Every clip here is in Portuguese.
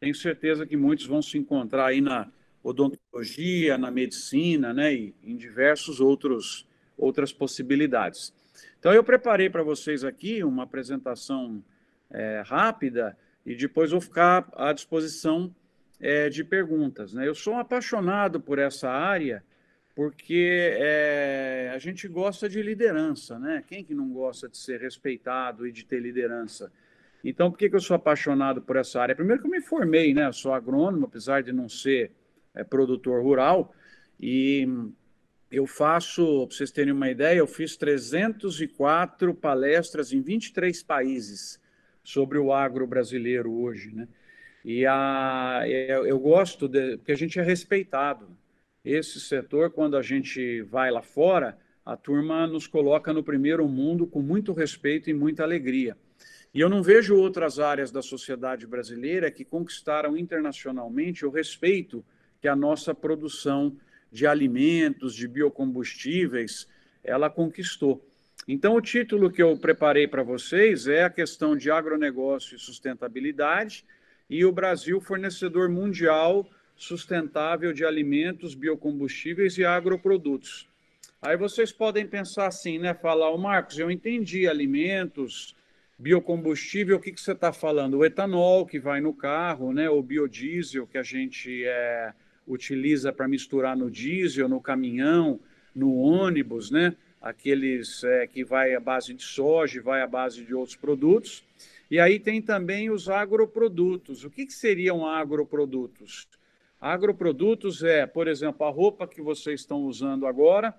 Tenho certeza que muitos vão se encontrar aí na odontologia, na medicina, né, e em diversos outros outras possibilidades. Então eu preparei para vocês aqui uma apresentação é, rápida e depois vou ficar à disposição é, de perguntas. Né? Eu sou um apaixonado por essa área porque é, a gente gosta de liderança, né? Quem que não gosta de ser respeitado e de ter liderança? Então, por que, que eu sou apaixonado por essa área? Primeiro que eu me formei, né? Eu sou agrônomo, apesar de não ser é, produtor rural, e eu faço, para vocês terem uma ideia, eu fiz 304 palestras em 23 países sobre o agro brasileiro hoje, né? E a, eu, eu gosto, de, porque a gente é respeitado. Esse setor, quando a gente vai lá fora, a turma nos coloca no primeiro mundo com muito respeito e muita alegria. E eu não vejo outras áreas da sociedade brasileira que conquistaram internacionalmente o respeito que a nossa produção de alimentos, de biocombustíveis, ela conquistou. Então, o título que eu preparei para vocês é a questão de agronegócio e sustentabilidade e o Brasil fornecedor mundial sustentável de alimentos, biocombustíveis e agroprodutos. Aí vocês podem pensar assim, né? Falar, o Marcos, eu entendi alimentos, Biocombustível, o que, que você está falando? O etanol que vai no carro, né? o biodiesel que a gente é, utiliza para misturar no diesel, no caminhão, no ônibus, né? aqueles é, que vai à base de soja, vai à base de outros produtos. E aí tem também os agroprodutos. O que, que seriam agroprodutos? Agroprodutos é, por exemplo, a roupa que vocês estão usando agora,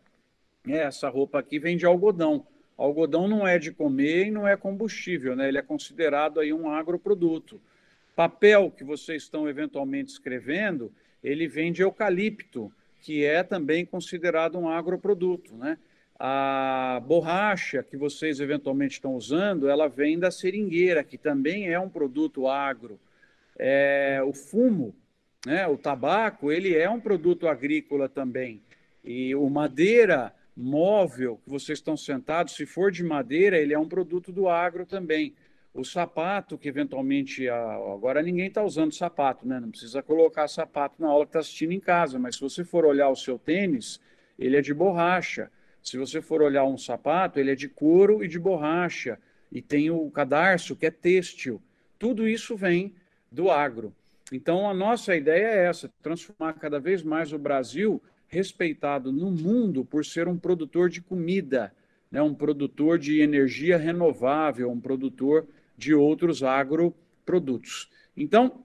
né? essa roupa aqui vem de algodão algodão não é de comer e não é combustível, né? ele é considerado aí um agroproduto. Papel que vocês estão eventualmente escrevendo, ele vem de eucalipto, que é também considerado um agroproduto. Né? A borracha que vocês eventualmente estão usando, ela vem da seringueira, que também é um produto agro. É, o fumo, né, o tabaco, ele é um produto agrícola também. E o madeira, móvel que vocês estão sentados, se for de madeira, ele é um produto do agro também. O sapato, que eventualmente. Agora ninguém está usando sapato, né? Não precisa colocar sapato na aula que está assistindo em casa, mas se você for olhar o seu tênis, ele é de borracha. Se você for olhar um sapato, ele é de couro e de borracha. E tem o cadarço, que é têxtil. Tudo isso vem do agro. Então, a nossa ideia é essa: transformar cada vez mais o Brasil respeitado no mundo por ser um produtor de comida, né? um produtor de energia renovável, um produtor de outros agroprodutos. Então,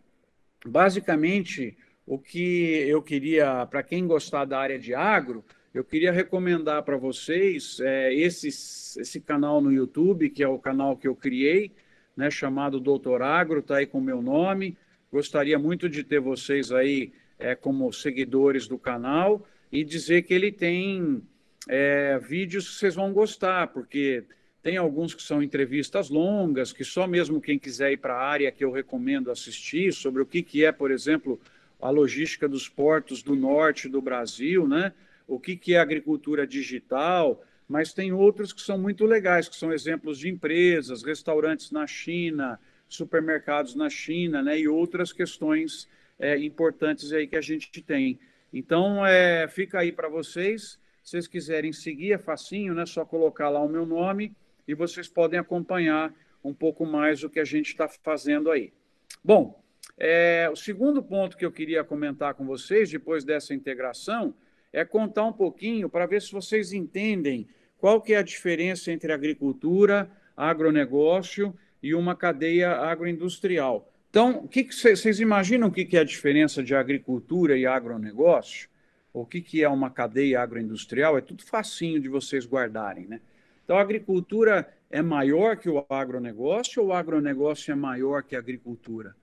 basicamente, o que eu queria, para quem gostar da área de agro, eu queria recomendar para vocês é, esse, esse canal no YouTube, que é o canal que eu criei, né, chamado Doutor Agro, está aí com o meu nome. Gostaria muito de ter vocês aí é, como seguidores do canal e dizer que ele tem é, vídeos que vocês vão gostar, porque tem alguns que são entrevistas longas, que só mesmo quem quiser ir para a área que eu recomendo assistir, sobre o que, que é, por exemplo, a logística dos portos do norte do Brasil, né? o que, que é agricultura digital, mas tem outros que são muito legais, que são exemplos de empresas, restaurantes na China, supermercados na China, né? e outras questões é, importantes aí que a gente tem. Então, é, fica aí para vocês. Se vocês quiserem seguir, é facinho, né? Só colocar lá o meu nome e vocês podem acompanhar um pouco mais o que a gente está fazendo aí. Bom, é, o segundo ponto que eu queria comentar com vocês, depois dessa integração, é contar um pouquinho para ver se vocês entendem qual que é a diferença entre agricultura, agronegócio e uma cadeia agroindustrial. Então, o que vocês imaginam o que, é a diferença de agricultura e agronegócio? o que, que é uma cadeia agroindustrial? É tudo facinho de vocês guardarem, né? Então, a agricultura é maior que o agronegócio ou o agronegócio é maior que a agricultura?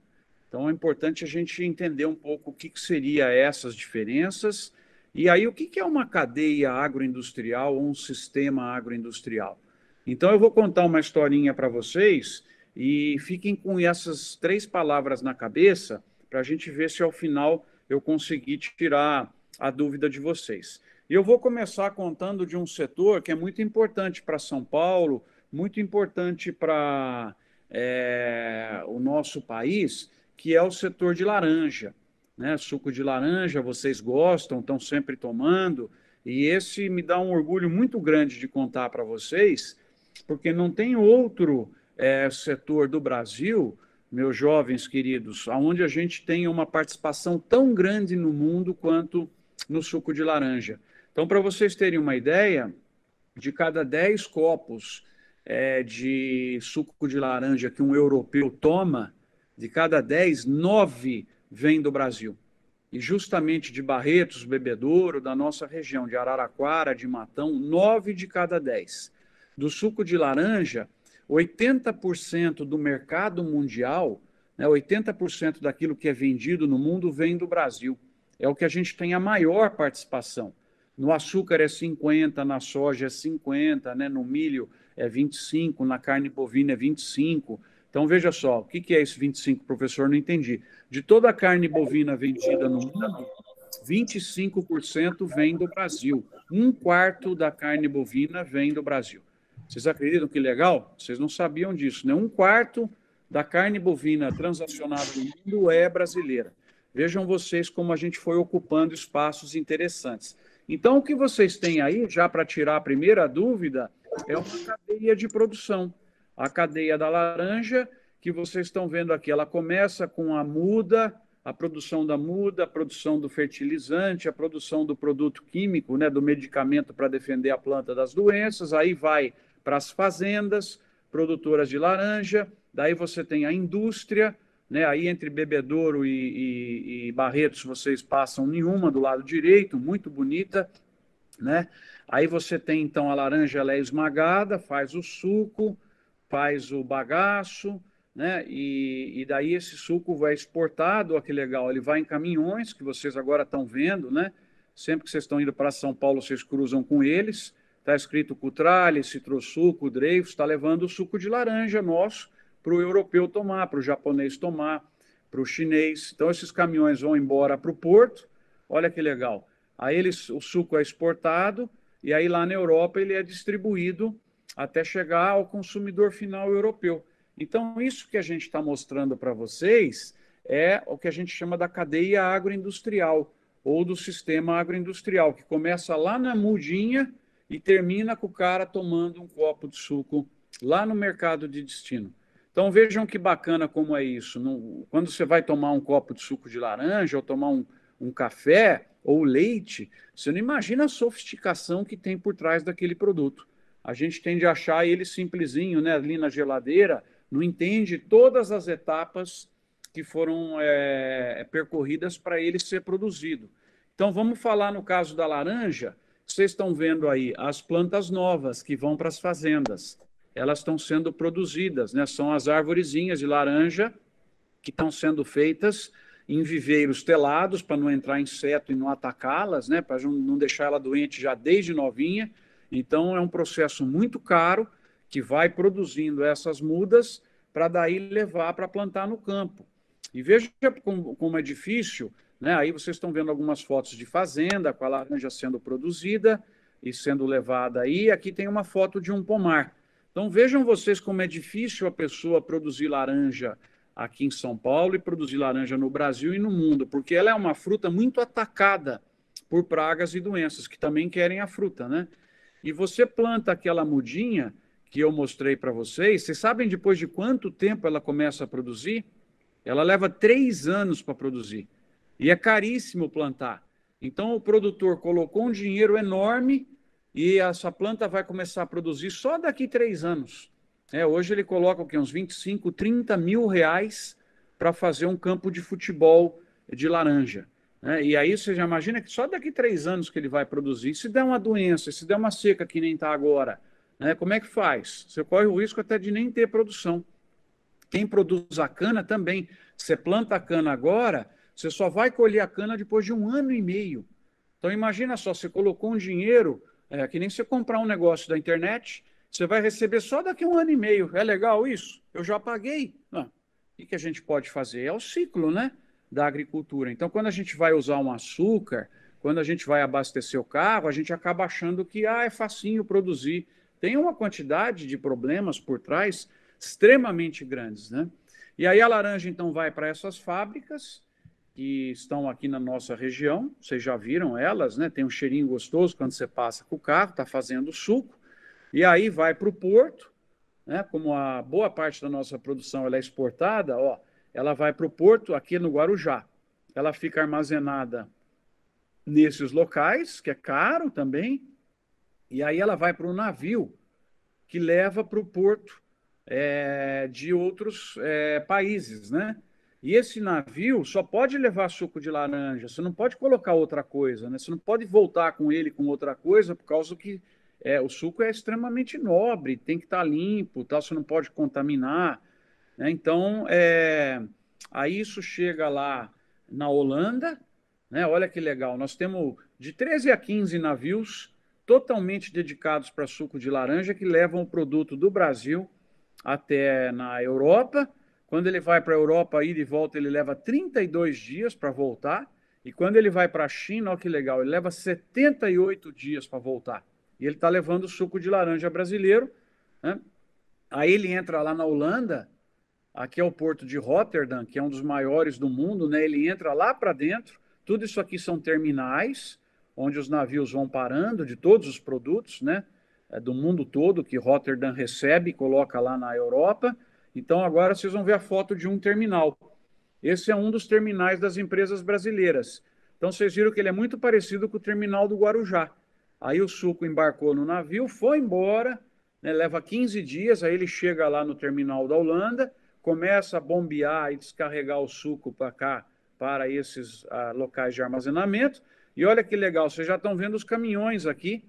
Então, é importante a gente entender um pouco o que, que seria essas diferenças e aí o que, que é uma cadeia agroindustrial ou um sistema agroindustrial. Então, eu vou contar uma historinha para vocês e fiquem com essas três palavras na cabeça para a gente ver se ao final eu consegui tirar a dúvida de vocês. E eu vou começar contando de um setor que é muito importante para São Paulo, muito importante para é, eh, o nosso país, que é o setor de laranja. Né? Suco de laranja, vocês gostam, estão sempre tomando. E esse me dá um orgulho muito grande de contar para vocês, porque não tem outro é, setor do Brasil, meus jovens queridos, aonde a gente tem uma participação tão grande no mundo quanto no suco de laranja. Então, para vocês terem uma ideia, de cada 10 copos é, de suco de laranja que um europeu toma, de cada 10, 9 vem do Brasil. E justamente de Barretos, Bebedouro, da nossa região, de Araraquara, de Matão, 9 de cada 10. Do suco de laranja, 80% do mercado mundial, né, 80% daquilo que é vendido no mundo vem do Brasil. É o que a gente tem a maior participação. No açúcar é 50, na soja é 50, né, no milho é 25, na carne bovina é 25. Então veja só, o que, que é esse 25, professor? Não entendi. De toda a carne bovina vendida no mundo, 25% vem do Brasil. Um quarto da carne bovina vem do Brasil. Vocês acreditam que legal? Vocês não sabiam disso, né? Um quarto da carne bovina transacionada no mundo é brasileira. Vejam vocês como a gente foi ocupando espaços interessantes. Então, o que vocês têm aí, já para tirar a primeira dúvida, é uma cadeia de produção. A cadeia da laranja, que vocês estão vendo aqui, ela começa com a muda, a produção da muda, a produção do fertilizante, a produção do produto químico, né, do medicamento para defender a planta das doenças, aí vai para as fazendas, produtoras de laranja, daí você tem a indústria, né? aí entre Bebedouro e, e, e Barretos vocês passam nenhuma do lado direito, muito bonita, né? Aí você tem então a laranja, ela é esmagada, faz o suco, faz o bagaço, né? E, e daí esse suco vai exportado, olha que legal, ele vai em caminhões que vocês agora estão vendo, né? Sempre que vocês estão indo para São Paulo, vocês cruzam com eles. Está escrito cutrale Citrosuco, Dreyfus, está levando o suco de laranja nosso para o europeu tomar, para o japonês tomar, para o chinês. Então, esses caminhões vão embora para o porto. Olha que legal. Aí eles, o suco é exportado e aí lá na Europa ele é distribuído até chegar ao consumidor final europeu. Então, isso que a gente está mostrando para vocês é o que a gente chama da cadeia agroindustrial ou do sistema agroindustrial, que começa lá na mudinha e termina com o cara tomando um copo de suco lá no mercado de destino. Então vejam que bacana como é isso. quando você vai tomar um copo de suco de laranja ou tomar um, um café ou leite, você não imagina a sofisticação que tem por trás daquele produto. A gente tende a achar ele simplesinho, né, ali na geladeira, não entende todas as etapas que foram é, é percorridas para ele ser produzido. Então vamos falar no caso da laranja vocês estão vendo aí as plantas novas que vão para as fazendas. Elas estão sendo produzidas, né? São as árvorezinhas de laranja que estão sendo feitas em viveiros telados para não entrar inseto e não atacá-las, né? Para não deixar ela doente já desde novinha. Então é um processo muito caro que vai produzindo essas mudas para daí levar para plantar no campo. E veja como, como é difícil né? Aí vocês estão vendo algumas fotos de fazenda com a laranja sendo produzida e sendo levada aí. Aqui tem uma foto de um pomar. Então vejam vocês como é difícil a pessoa produzir laranja aqui em São Paulo e produzir laranja no Brasil e no mundo, porque ela é uma fruta muito atacada por pragas e doenças que também querem a fruta, né? E você planta aquela mudinha que eu mostrei para vocês, vocês sabem depois de quanto tempo ela começa a produzir? Ela leva três anos para produzir. E é caríssimo plantar. Então o produtor colocou um dinheiro enorme e a sua planta vai começar a produzir só daqui três anos. É, hoje ele coloca o quê? uns 25, 30 mil reais para fazer um campo de futebol de laranja. Né? E aí você já imagina que só daqui três anos que ele vai produzir. Se der uma doença, se der uma seca que nem está agora, né? como é que faz? Você corre o risco até de nem ter produção. Quem produz a cana também. Você planta a cana agora, você só vai colher a cana depois de um ano e meio. Então imagina só, você colocou um dinheiro, é, que nem você comprar um negócio da internet, você vai receber só daqui a um ano e meio. É legal isso? Eu já paguei. Não. Ah, o que a gente pode fazer? É o ciclo né, da agricultura. Então, quando a gente vai usar um açúcar, quando a gente vai abastecer o carro, a gente acaba achando que ah, é facinho produzir. Tem uma quantidade de problemas por trás extremamente grandes. Né? E aí a laranja, então, vai para essas fábricas que estão aqui na nossa região. Vocês já viram elas, né? Tem um cheirinho gostoso quando você passa com o carro, está fazendo suco. E aí vai para o porto, né? Como a boa parte da nossa produção é exportada, ó, ela vai para o porto aqui no Guarujá. Ela fica armazenada nesses locais, que é caro também. E aí ela vai para um navio que leva para o porto é, de outros é, países, né? E esse navio só pode levar suco de laranja, você não pode colocar outra coisa, né? Você não pode voltar com ele com outra coisa, por causa que é, o suco é extremamente nobre, tem que estar tá limpo, tá? você não pode contaminar. Né? Então, é, aí isso chega lá na Holanda, né? olha que legal, nós temos de 13 a 15 navios totalmente dedicados para suco de laranja que levam o produto do Brasil até na Europa, quando ele vai para a Europa, ir e volta, ele leva 32 dias para voltar. E quando ele vai para a China, olha que legal, ele leva 78 dias para voltar. E ele está levando suco de laranja brasileiro. Né? Aí ele entra lá na Holanda, aqui é o porto de Rotterdam, que é um dos maiores do mundo, né? Ele entra lá para dentro. Tudo isso aqui são terminais, onde os navios vão parando de todos os produtos, né? É do mundo todo que Rotterdam recebe, e coloca lá na Europa. Então agora vocês vão ver a foto de um terminal. Esse é um dos terminais das empresas brasileiras. Então vocês viram que ele é muito parecido com o terminal do Guarujá. Aí o suco embarcou no navio, foi embora, né, leva 15 dias, aí ele chega lá no terminal da Holanda, começa a bombear e descarregar o suco para cá, para esses ah, locais de armazenamento. E olha que legal, vocês já estão vendo os caminhões aqui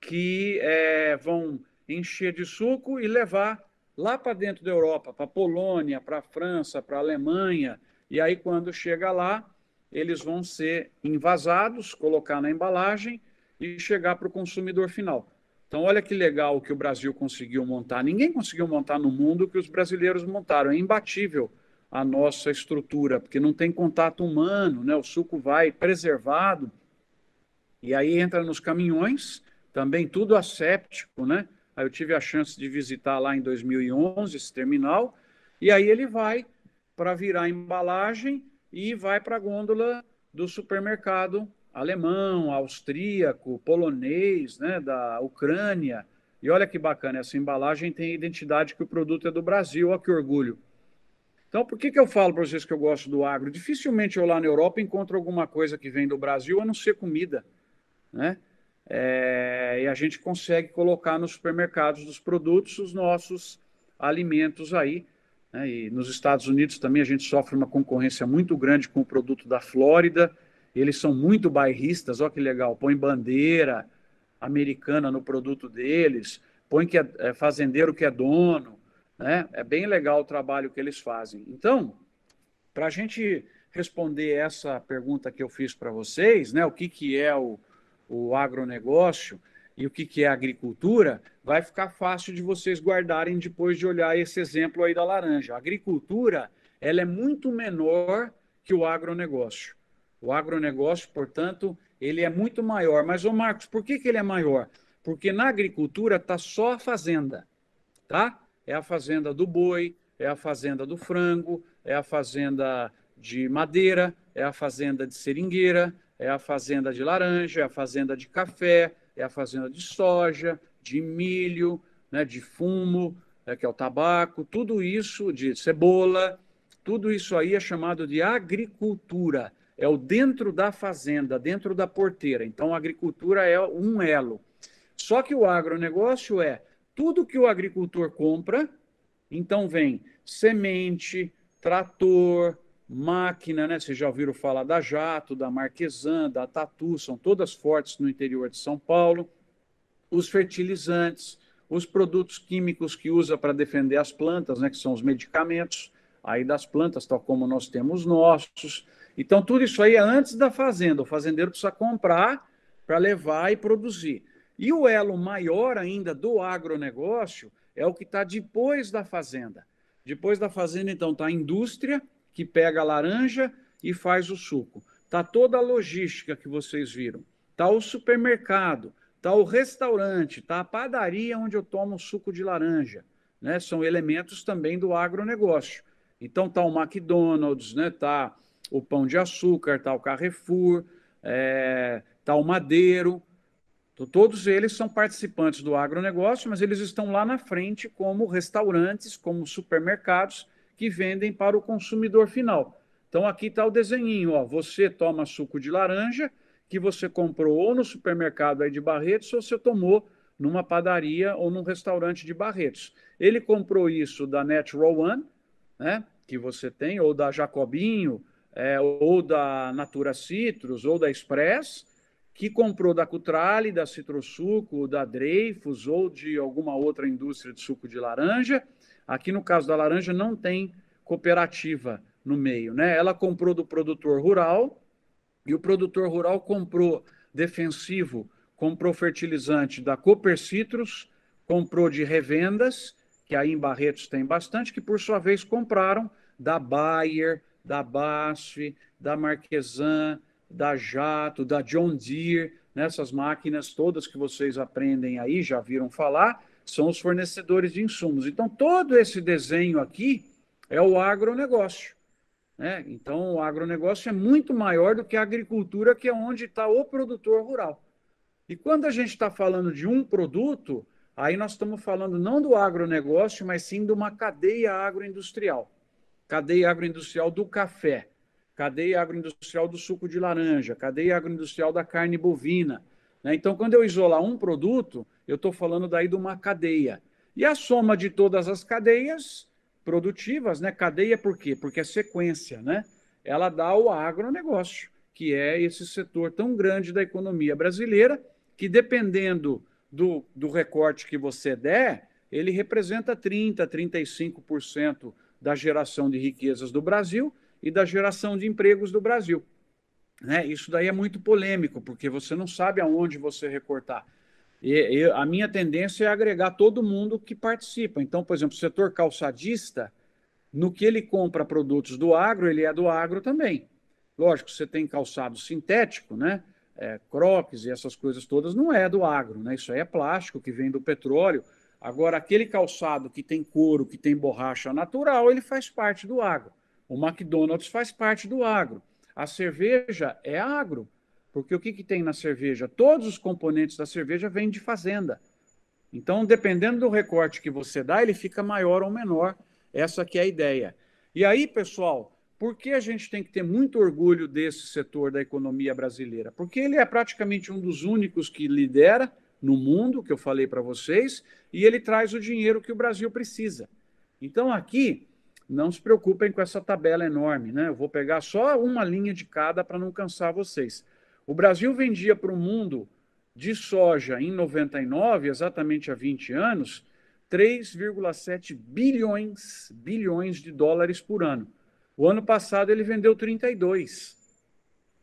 que é, vão encher de suco e levar lá para dentro da Europa, para a Polônia, para a França, para a Alemanha. E aí, quando chega lá, eles vão ser invasados, colocar na embalagem e chegar para o consumidor final. Então, olha que legal o que o Brasil conseguiu montar. Ninguém conseguiu montar no mundo o que os brasileiros montaram. É imbatível a nossa estrutura, porque não tem contato humano, né? o suco vai preservado. E aí entra nos caminhões, também tudo asséptico, né? Aí eu tive a chance de visitar lá em 2011 esse terminal, e aí ele vai para virar embalagem e vai para a gôndola do supermercado alemão, austríaco, polonês, né, da Ucrânia. E olha que bacana, essa embalagem tem a identidade que o produto é do Brasil, olha que orgulho. Então, por que, que eu falo para vocês que eu gosto do agro? Dificilmente eu lá na Europa encontro alguma coisa que vem do Brasil a não ser comida. Né? É, e a gente consegue colocar nos supermercados dos produtos os nossos alimentos aí. Né? E nos Estados Unidos também a gente sofre uma concorrência muito grande com o produto da Flórida. Eles são muito bairristas, olha que legal, põe bandeira americana no produto deles, põe que é, é fazendeiro que é dono. Né? É bem legal o trabalho que eles fazem. Então, para a gente responder essa pergunta que eu fiz para vocês, né, o que, que é o, o agronegócio e o que, que é agricultura, vai ficar fácil de vocês guardarem depois de olhar esse exemplo aí da laranja. A agricultura ela é muito menor que o agronegócio. O agronegócio, portanto, ele é muito maior. Mas, ô Marcos, por que, que ele é maior? Porque na agricultura está só a fazenda, tá? É a fazenda do boi, é a fazenda do frango, é a fazenda de madeira, é a fazenda de seringueira, é a fazenda de laranja, é a fazenda de café, é a fazenda de soja, de milho, né, de fumo, é, que é o tabaco, tudo isso, de cebola, tudo isso aí é chamado de agricultura. É o dentro da fazenda, dentro da porteira. Então, a agricultura é um elo. Só que o agronegócio é tudo que o agricultor compra, então vem semente, trator, máquina, né? Vocês já ouviram falar da Jato, da Marquesan, da Tatu, são todas fortes no interior de São Paulo. Os fertilizantes, os produtos químicos que usa para defender as plantas, né? Que são os medicamentos aí das plantas, tal como nós temos nossos. Então, tudo isso aí é antes da fazenda. O fazendeiro precisa comprar para levar e produzir. E o elo maior ainda do agronegócio é o que está depois da fazenda. Depois da fazenda, então, está a indústria, que pega a laranja e faz o suco. Está toda a logística que vocês viram. Está o supermercado, está o restaurante, está a padaria onde eu tomo suco de laranja. Né? São elementos também do agronegócio. Então está o McDonald's, né? Tá o Pão de Açúcar, tá o Carrefour, é... tá o Madeiro. todos eles são participantes do agronegócio, mas eles estão lá na frente como restaurantes, como supermercados que vendem para o consumidor final. Então aqui está o desenhinho, ó, você toma suco de laranja que você comprou ou no supermercado aí de Barretos ou você tomou numa padaria ou num restaurante de Barretos. Ele comprou isso da Natural One, né, que você tem, ou da Jacobinho, é, ou da Natura Citrus, ou da Express, que comprou da Cutrale, da Citrosuco, da Dreyfus ou de alguma outra indústria de suco de laranja Aqui no caso da laranja não tem cooperativa no meio, né? Ela comprou do produtor rural e o produtor rural comprou defensivo, comprou fertilizante da Cooper Citrus, comprou de revendas, que aí em Barretos tem bastante, que por sua vez compraram da Bayer, da BASF, da Marquesan, da Jato, da John Deere, nessas né? máquinas todas que vocês aprendem aí, já viram falar, são os fornecedores de insumos. Então, todo esse desenho aqui é o agronegócio. Né? Então, o agronegócio é muito maior do que a agricultura, que é onde está o produtor rural. E quando a gente está falando de um produto, aí nós estamos falando não do agronegócio, mas sim de uma cadeia agroindustrial. Cadeia agroindustrial do café, cadeia agroindustrial do suco de laranja, cadeia agroindustrial da carne bovina, né? Então, quando eu isolar um produto, eu estou falando daí de uma cadeia. E a soma de todas as cadeias produtivas, né? Cadeia por quê? Porque é sequência, né? Ela dá o agronegócio, que é esse setor tão grande da economia brasileira, que dependendo do, do recorte que você der, ele representa 30%, 35% da geração de riquezas do Brasil e da geração de empregos do Brasil. Né? Isso daí é muito polêmico, porque você não sabe aonde você recortar. E, e, a minha tendência é agregar todo mundo que participa. Então, por exemplo, o setor calçadista, no que ele compra produtos do agro, ele é do agro também. Lógico, você tem calçado sintético, né? É, crocs e essas coisas todas, não é do agro, né? Isso aí é plástico que vem do petróleo. Agora, aquele calçado que tem couro, que tem borracha natural, ele faz parte do agro. O McDonald's faz parte do agro. A cerveja é agro, porque o que, que tem na cerveja? Todos os componentes da cerveja vêm de fazenda. Então, dependendo do recorte que você dá, ele fica maior ou menor. Essa que é a ideia. E aí, pessoal, por que a gente tem que ter muito orgulho desse setor da economia brasileira? Porque ele é praticamente um dos únicos que lidera no mundo, que eu falei para vocês, e ele traz o dinheiro que o Brasil precisa. Então, aqui, não se preocupem com essa tabela enorme, né? Eu vou pegar só uma linha de cada para não cansar vocês. O Brasil vendia para o mundo de soja em 99, exatamente há 20 anos, 3,7 bilhões, bilhões de dólares por ano. O ano passado ele vendeu 32.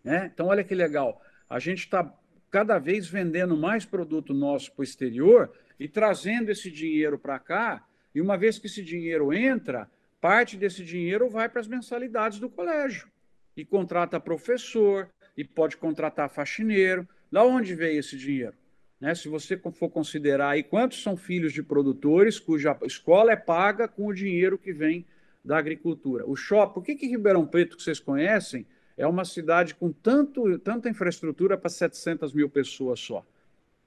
Né? Então, olha que legal. A gente está cada vez vendendo mais produto nosso para o exterior e trazendo esse dinheiro para cá. E uma vez que esse dinheiro entra, Parte desse dinheiro vai para as mensalidades do colégio e contrata professor e pode contratar faxineiro. Da onde veio esse dinheiro? Né? Se você for considerar aí quantos são filhos de produtores cuja escola é paga com o dinheiro que vem da agricultura. O shopping, por que, que Ribeirão Preto, que vocês conhecem, é uma cidade com tanto, tanta infraestrutura para 700 mil pessoas só?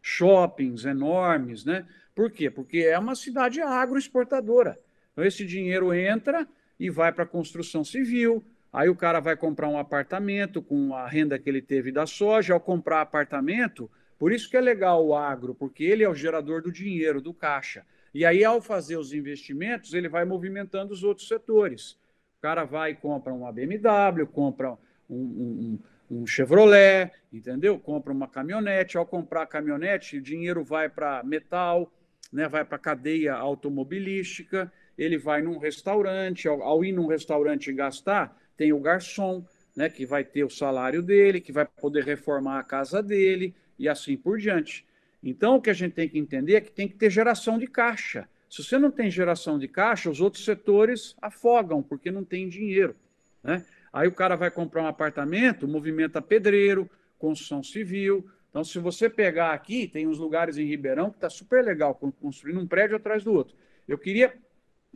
Shoppings enormes, né? Por quê? Porque é uma cidade agroexportadora. Então, esse dinheiro entra e vai para a construção civil. Aí o cara vai comprar um apartamento com a renda que ele teve da soja. Ao comprar apartamento, por isso que é legal o agro, porque ele é o gerador do dinheiro, do caixa. E aí, ao fazer os investimentos, ele vai movimentando os outros setores. O cara vai e compra uma BMW, compra um, um, um Chevrolet, entendeu? Compra uma caminhonete. Ao comprar a caminhonete, o dinheiro vai para metal, né? vai para a cadeia automobilística ele vai num restaurante, ao, ao ir num restaurante e gastar, tem o garçom, né, que vai ter o salário dele, que vai poder reformar a casa dele e assim por diante. Então, o que a gente tem que entender é que tem que ter geração de caixa. Se você não tem geração de caixa, os outros setores afogam, porque não tem dinheiro. Né? Aí o cara vai comprar um apartamento, movimenta pedreiro, construção civil. Então, se você pegar aqui, tem uns lugares em Ribeirão que está super legal, construindo um prédio atrás do outro. Eu queria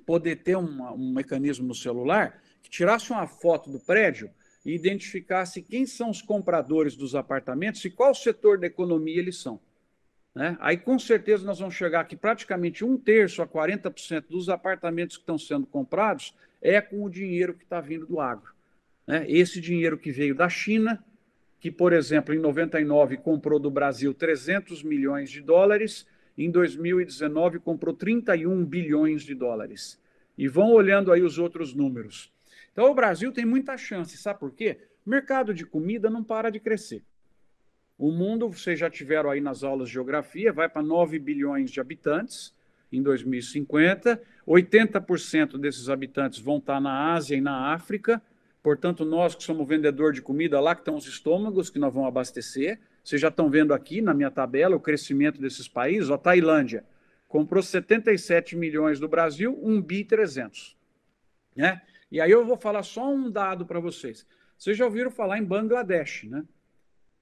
poder ter um mecanismo no celular que tirasse uma foto do prédio e identificasse quem são os compradores dos apartamentos e qual setor da economia eles são. Né? Aí, com certeza, nós vamos chegar que praticamente um terço a 40% dos apartamentos que estão sendo comprados é com o dinheiro que está vindo do agro. Né? Esse dinheiro que veio da China, que, por exemplo, em 99 comprou do Brasil 300 milhões de dólares, em 2019 comprou 31 bilhões de dólares. E vão olhando aí os outros números. Então o Brasil tem muita chance, sabe por quê? O mercado de comida não para de crescer. O mundo, vocês já tiveram aí nas aulas de geografia, vai para 9 bilhões de habitantes em 2050. 80% desses habitantes vão estar na Ásia e na África. Portanto, nós que somos vendedor de comida, lá que estão os estômagos que nós vamos abastecer. Vocês já estão vendo aqui na minha tabela o crescimento desses países. A Tailândia comprou 77 milhões do Brasil, 1 bi 300. Né? E aí eu vou falar só um dado para vocês. Vocês já ouviram falar em Bangladesh, né?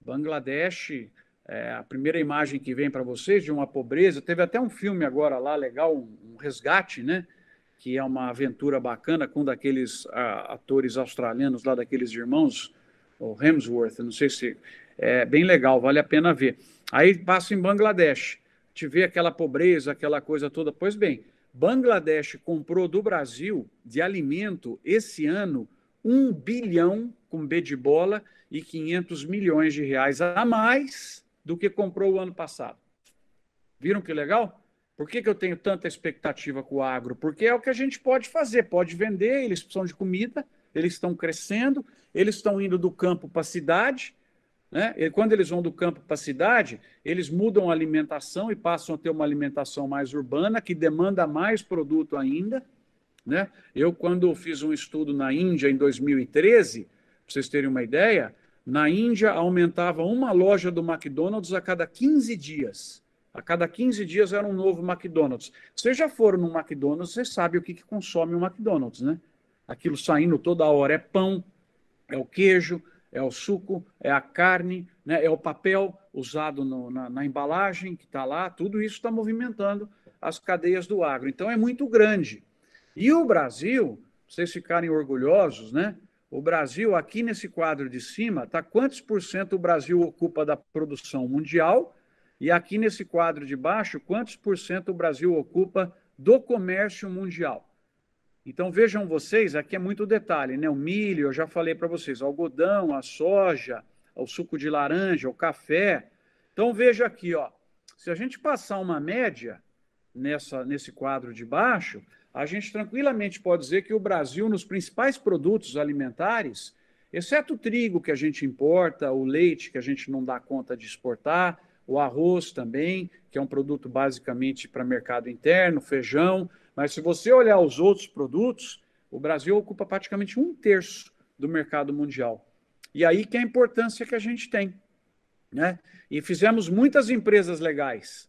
Bangladesh, é, a primeira imagem que vem para vocês de uma pobreza. Teve até um filme agora lá legal, um, resgate, né? Que é uma aventura bacana com um daqueles atores australianos lá, daqueles irmãos, o Hemsworth, não sei se é bem legal, vale a pena ver. Aí passo em Bangladesh, te vê aquela pobreza, aquela coisa toda. Pois bem, Bangladesh comprou do Brasil de alimento esse ano 1 bilhão com B de bola e 500 milhões de reais a mais do que comprou o ano passado. Viram que legal? Por que, que eu tenho tanta expectativa com o agro? Porque é o que a gente pode fazer, pode vender, eles precisam de comida, eles estão crescendo, eles estão indo do campo para a cidade, né? E quando eles vão do campo para a cidade, eles mudam a alimentação e passam a ter uma alimentação mais urbana, que demanda mais produto ainda. Né? Eu, quando fiz um estudo na Índia em 2013, para vocês terem uma ideia, na Índia aumentava uma loja do McDonald's a cada 15 dias. A cada 15 dias era um novo McDonald's. Vocês já foram no McDonald's, vocês sabem o que, que consome o McDonald's, né? Aquilo saindo toda hora é pão, é o queijo, é o suco, é a carne, né? é o papel usado no, na, na embalagem que está lá, tudo isso está movimentando as cadeias do agro. Então é muito grande. E o Brasil, vocês ficarem orgulhosos, né? O Brasil, aqui nesse quadro de cima, está quantos por cento o Brasil ocupa da produção mundial? E aqui nesse quadro de baixo, quantos por cento o Brasil ocupa do comércio mundial? Então vejam vocês, aqui é muito detalhe, né? O milho, eu já falei para vocês, o algodão, a soja, o suco de laranja, o café. Então veja aqui, ó. Se a gente passar uma média nessa nesse quadro de baixo, a gente tranquilamente pode dizer que o Brasil nos principais produtos alimentares, exceto o trigo que a gente importa, o leite que a gente não dá conta de exportar, o arroz também, que é um produto basicamente para mercado interno, feijão, mas se você olhar os outros produtos, o Brasil ocupa praticamente um terço do mercado mundial. E aí que é a importância que a gente tem. Né? E fizemos muitas empresas legais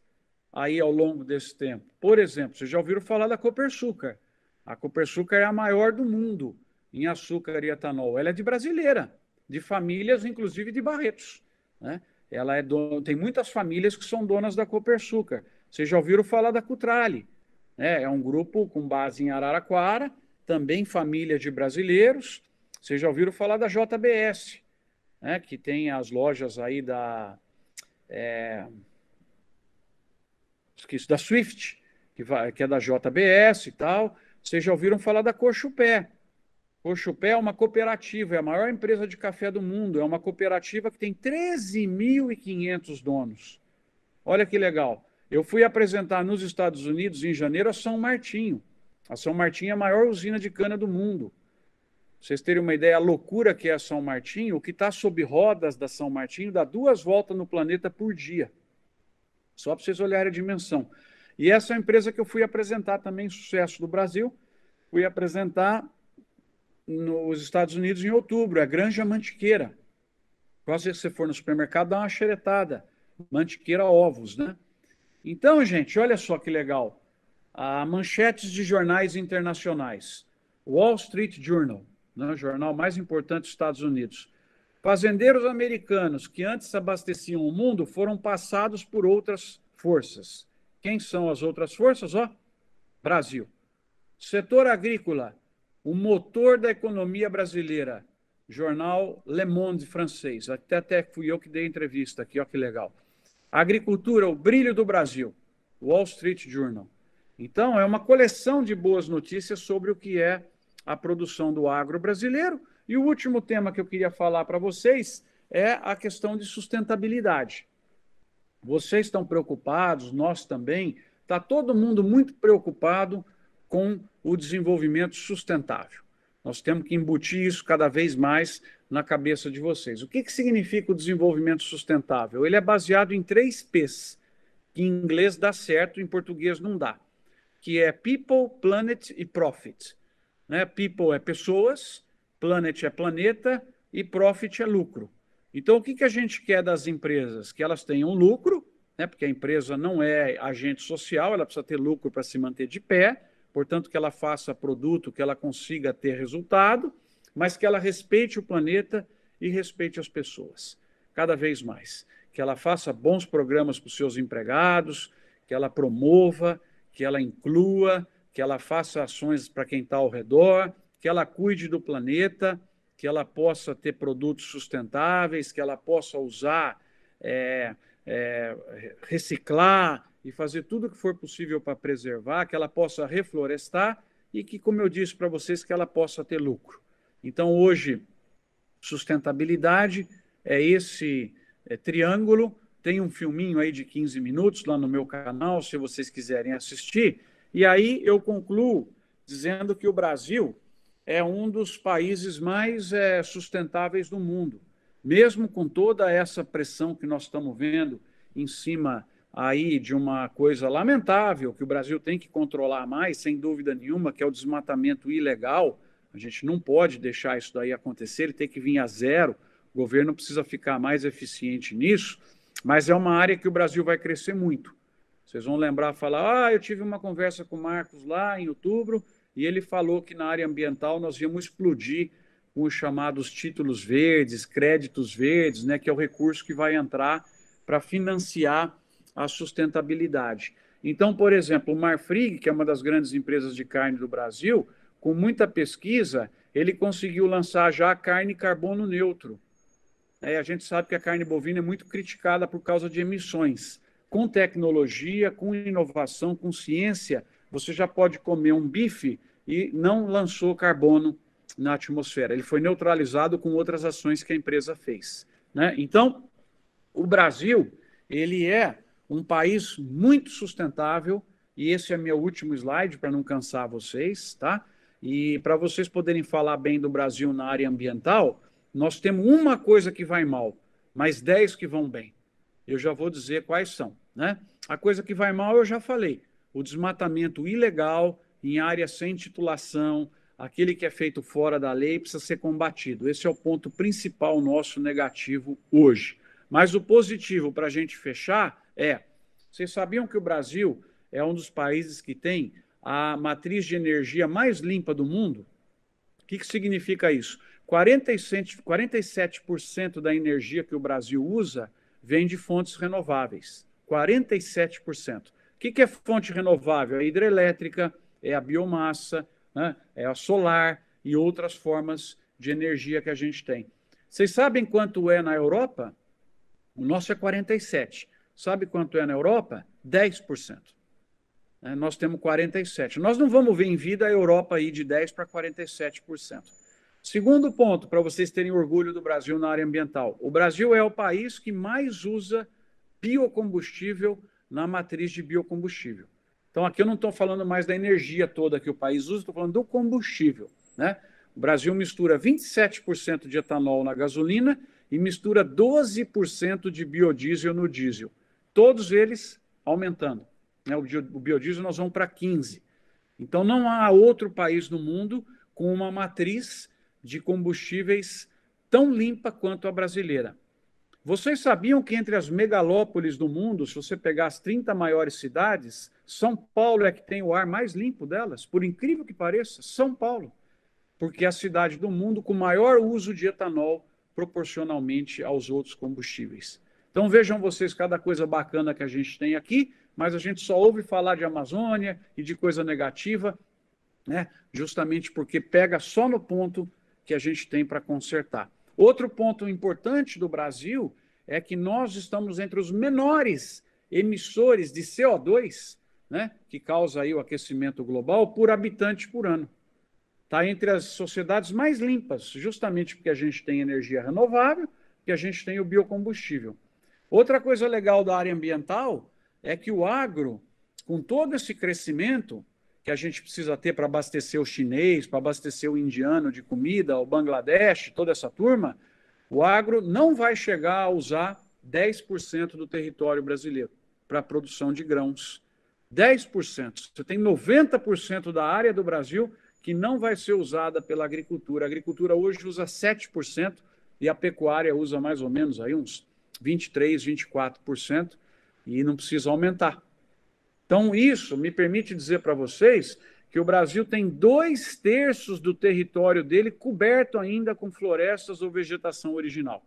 aí ao longo desse tempo. Por exemplo, vocês já ouviram falar da Copersucar. A Copersucar é a maior do mundo em açúcar e etanol. Ela é de brasileira, de famílias, inclusive de Barretos. Né? Ela é dono, tem muitas famílias que são donas da Copersucar. Vocês já ouviram falar da Cutrale. Né? É um grupo com base em Araraquara, também família de brasileiros. Vocês já ouviram falar da JBS, né? que tem as lojas aí da. É... Esqueci, da Swift, que, vai, que é da JBS e tal. Vocês já ouviram falar da Cochupé. Cochupé é uma cooperativa, é a maior empresa de café do mundo. É uma cooperativa que tem 13.500 donos. Olha que legal. Eu fui apresentar nos Estados Unidos, em janeiro, a São Martinho. A São Martinho é a maior usina de cana do mundo. vocês terem uma ideia, a loucura que é a São Martinho, o que está sob rodas da São Martinho dá duas voltas no planeta por dia. Só para vocês olharem a dimensão. E essa é a empresa que eu fui apresentar também, sucesso do Brasil. Fui apresentar nos Estados Unidos em outubro, a Granja Mantiqueira. Quase que você for no supermercado, dá uma xeretada. Mantiqueira ovos, né? Então, gente, olha só que legal. Ah, manchetes de jornais internacionais. Wall Street Journal, né, o jornal mais importante dos Estados Unidos. Fazendeiros americanos que antes abasteciam o mundo foram passados por outras forças. Quem são as outras forças? Ó, Brasil. Setor agrícola, o motor da economia brasileira. Jornal Le Monde francês. Até, até fui eu que dei entrevista aqui, ó que legal. A agricultura, o brilho do Brasil. Wall Street Journal. Então, é uma coleção de boas notícias sobre o que é a produção do agro brasileiro. E o último tema que eu queria falar para vocês é a questão de sustentabilidade. Vocês estão preocupados, nós também, está todo mundo muito preocupado com o desenvolvimento sustentável. Nós temos que embutir isso cada vez mais na cabeça de vocês. O que, que significa o desenvolvimento sustentável? Ele é baseado em três P's, que em inglês dá certo, em português não dá, que é People, Planet e Profit. Né? People é pessoas, Planet é planeta e Profit é lucro. Então, o que, que a gente quer das empresas? Que elas tenham lucro, né? porque a empresa não é agente social, ela precisa ter lucro para se manter de pé, portanto, que ela faça produto, que ela consiga ter resultado, mas que ela respeite o planeta e respeite as pessoas, cada vez mais. Que ela faça bons programas para os seus empregados, que ela promova, que ela inclua, que ela faça ações para quem está ao redor, que ela cuide do planeta, que ela possa ter produtos sustentáveis, que ela possa usar, é, é, reciclar, e fazer tudo o que for possível para preservar, que ela possa reflorestar e que, como eu disse para vocês, que ela possa ter lucro. Então, hoje, sustentabilidade é esse é, triângulo. Tem um filminho aí de 15 minutos lá no meu canal, se vocês quiserem assistir. E aí eu concluo dizendo que o Brasil é um dos países mais é, sustentáveis do mundo, mesmo com toda essa pressão que nós estamos vendo em cima aí de uma coisa lamentável que o Brasil tem que controlar mais, sem dúvida nenhuma, que é o desmatamento ilegal. A gente não pode deixar isso daí acontecer, ele tem que vir a zero. O governo precisa ficar mais eficiente nisso, mas é uma área que o Brasil vai crescer muito. Vocês vão lembrar falar: ah, eu tive uma conversa com o Marcos lá em outubro e ele falou que na área ambiental nós íamos explodir com os chamados títulos verdes, créditos verdes, né, que é o recurso que vai entrar para financiar a sustentabilidade. Então, por exemplo, o Marfrig, que é uma das grandes empresas de carne do Brasil, com muita pesquisa, ele conseguiu lançar já a carne carbono neutro. É, a gente sabe que a carne bovina é muito criticada por causa de emissões. Com tecnologia, com inovação, com ciência, você já pode comer um bife e não lançou carbono na atmosfera. Ele foi neutralizado com outras ações que a empresa fez. Né? Então, o Brasil ele é um país muito sustentável, e esse é meu último slide para não cansar vocês, tá? E para vocês poderem falar bem do Brasil na área ambiental, nós temos uma coisa que vai mal, mas dez que vão bem. Eu já vou dizer quais são, né? A coisa que vai mal eu já falei, o desmatamento ilegal em áreas sem titulação, aquele que é feito fora da lei precisa ser combatido. Esse é o ponto principal nosso negativo hoje. Mas o positivo para a gente fechar é. Vocês sabiam que o Brasil é um dos países que tem a matriz de energia mais limpa do mundo? O que, que significa isso? 47%, da energia que o Brasil usa vem de fontes renováveis. 47%. O que, que é fonte renovável? É hidrelétrica, é a biomassa, né? é a solar e outras formas de energia que a gente tem. Vocês sabem quanto é na Europa? O nosso é 47. Sabe quanto é na Europa? 10%. É, nós temos 47%. Nós não vamos ver em vida a Europa ir de 10% para 47%. Segundo ponto, para vocês terem orgulho do Brasil na área ambiental: o Brasil é o país que mais usa biocombustível na matriz de biocombustível. Então, aqui eu não estou falando mais da energia toda que o país usa, estou falando do combustível. Né? O Brasil mistura 27% de etanol na gasolina e mistura 12% de biodiesel no diesel. Todos eles aumentando. Né? O biodiesel nós vamos para 15. Então não há outro país no mundo com uma matriz de combustíveis tão limpa quanto a brasileira. Vocês sabiam que entre as megalópolis do mundo, se você pegar as 30 maiores cidades, São Paulo é que tem o ar mais limpo delas, por incrível que pareça, São Paulo, porque é a cidade do mundo com maior uso de etanol proporcionalmente aos outros combustíveis. Então vejam vocês cada coisa bacana que a gente tem aqui, mas a gente só ouve falar de Amazônia e de coisa negativa, né? justamente porque pega só no ponto que a gente tem para consertar. Outro ponto importante do Brasil é que nós estamos entre os menores emissores de CO2, né, que causa aí o aquecimento global, por habitante por ano. Está entre as sociedades mais limpas, justamente porque a gente tem energia renovável e a gente tem o biocombustível. Outra coisa legal da área ambiental é que o agro, com todo esse crescimento que a gente precisa ter para abastecer o chinês, para abastecer o indiano de comida, o Bangladesh, toda essa turma, o agro não vai chegar a usar 10% do território brasileiro para a produção de grãos. 10%. Você tem 90% da área do Brasil que não vai ser usada pela agricultura. A agricultura hoje usa 7% e a pecuária usa mais ou menos aí uns 23%, 24%, e não precisa aumentar. Então, isso me permite dizer para vocês que o Brasil tem dois terços do território dele coberto ainda com florestas ou vegetação original.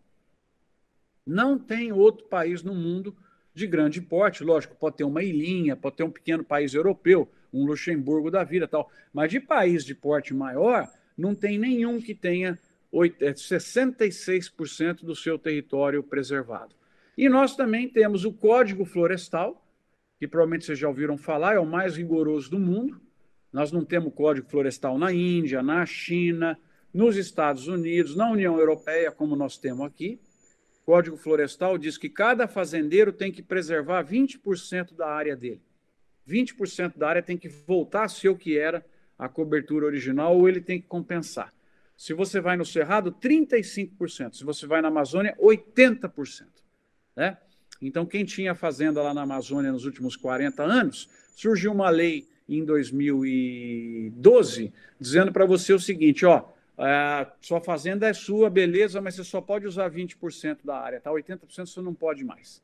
Não tem outro país no mundo de grande porte, lógico, pode ter uma ilhinha, pode ter um pequeno país europeu, um Luxemburgo da vida tal, mas de país de porte maior, não tem nenhum que tenha 66% é, do seu território preservado. E nós também temos o Código Florestal, que provavelmente vocês já ouviram falar, é o mais rigoroso do mundo. Nós não temos Código Florestal na Índia, na China, nos Estados Unidos, na União Europeia, como nós temos aqui. O Código Florestal diz que cada fazendeiro tem que preservar 20% da área dele. 20% da área tem que voltar a ser o que era a cobertura original ou ele tem que compensar. Se você vai no Cerrado, 35%. Se você vai na Amazônia, 80%. Né? Então, quem tinha fazenda lá na Amazônia nos últimos 40 anos, surgiu uma lei em 2012 dizendo para você o seguinte: ó, é, sua fazenda é sua, beleza, mas você só pode usar 20% da área, tá? 80% você não pode mais.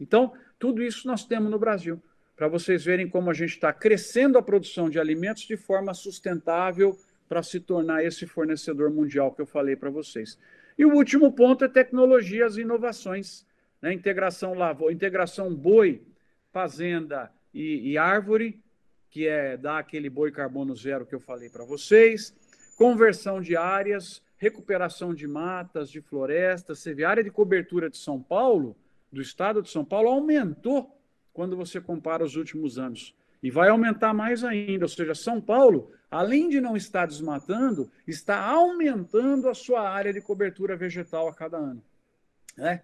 Então, tudo isso nós temos no Brasil, para vocês verem como a gente está crescendo a produção de alimentos de forma sustentável para se tornar esse fornecedor mundial que eu falei para vocês. E o último ponto é tecnologias e inovações. Né? Integração lavou, integração boi, fazenda e, e árvore, que é dar aquele boi carbono zero que eu falei para vocês. Conversão de áreas, recuperação de matas, de florestas. Você vê, a área de cobertura de São Paulo, do estado de São Paulo, aumentou quando você compara os últimos anos. E vai aumentar mais ainda. Ou seja, São Paulo além de não estar desmatando, está aumentando a sua área de cobertura vegetal a cada ano. Né?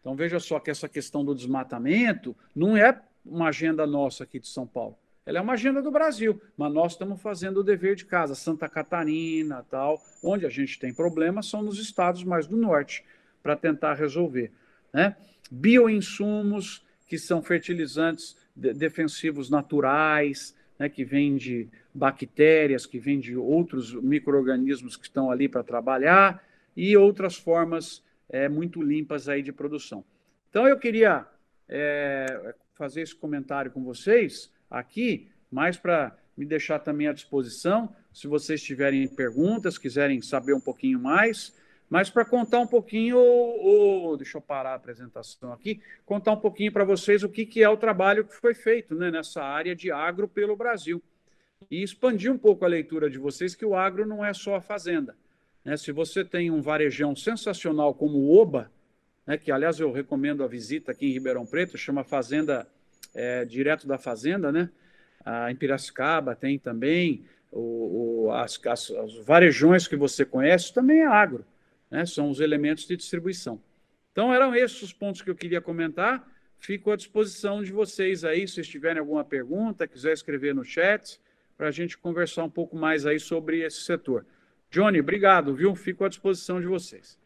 Então veja só que essa questão do desmatamento não é uma agenda nossa aqui de São Paulo. Ela é uma agenda do Brasil, mas nós estamos fazendo o dever de casa. Santa Catarina, tal, onde a gente tem problemas são nos estados mais do norte para tentar resolver. Né? Bioinsumos, que são fertilizantes defensivos naturais, né, que vêm de bactérias que vêm de outros micro-organismos que estão ali para trabalhar e outras formas é, muito limpas aí de produção. Então eu queria é, fazer esse comentário com vocês aqui, mais para me deixar também à disposição, se vocês tiverem perguntas, quiserem saber um pouquinho mais, mas para contar um pouquinho, o, o, deixa eu parar a apresentação aqui, contar um pouquinho para vocês o que, que é o trabalho que foi feito né, nessa área de agro pelo Brasil e expandir um pouco a leitura de vocês que o agro não é só a fazenda. Né? Se você tem um varejão sensacional como o Oba, né, que aliás eu recomendo a visita aqui em Ribeirão Preto, chama Fazenda é, Direto da Fazenda, né? Ah, em Piracicaba tem também, o, o as, as, as, varejões que você conhece também é agro, né? são os elementos de distribuição. Então eram esses os pontos que eu queria comentar, fico à disposição de vocês aí, se tiverem alguma pergunta, quiser escrever no chat, para a gente conversar um pouco mais aí sobre esse setor. Johnny, obrigado, viu? Fico à disposição de vocês.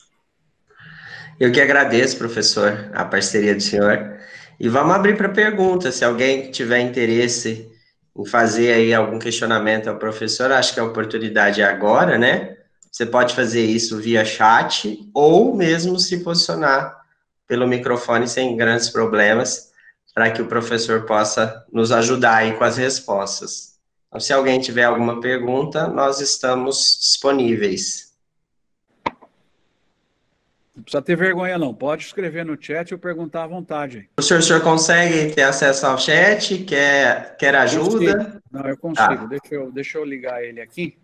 Eu que agradeço, professor, a parceria do senhor. E vamos abrir para perguntas. Se alguém tiver interesse em fazer aí algum questionamento ao professor, acho que é a oportunidade é agora, né? Você pode fazer isso via chat ou mesmo se posicionar pelo microfone sem grandes problemas, para que o professor possa nos ajudar aí com as respostas. Então, se alguém tiver alguma pergunta, nós estamos disponíveis. Não precisa ter vergonha, não. Pode escrever no chat ou perguntar à vontade. O senhor, o senhor consegue ter acesso ao chat? Quer, quer ajuda? não, eu consigo. Tá. Deixa, eu, deixa eu ligar ele aqui.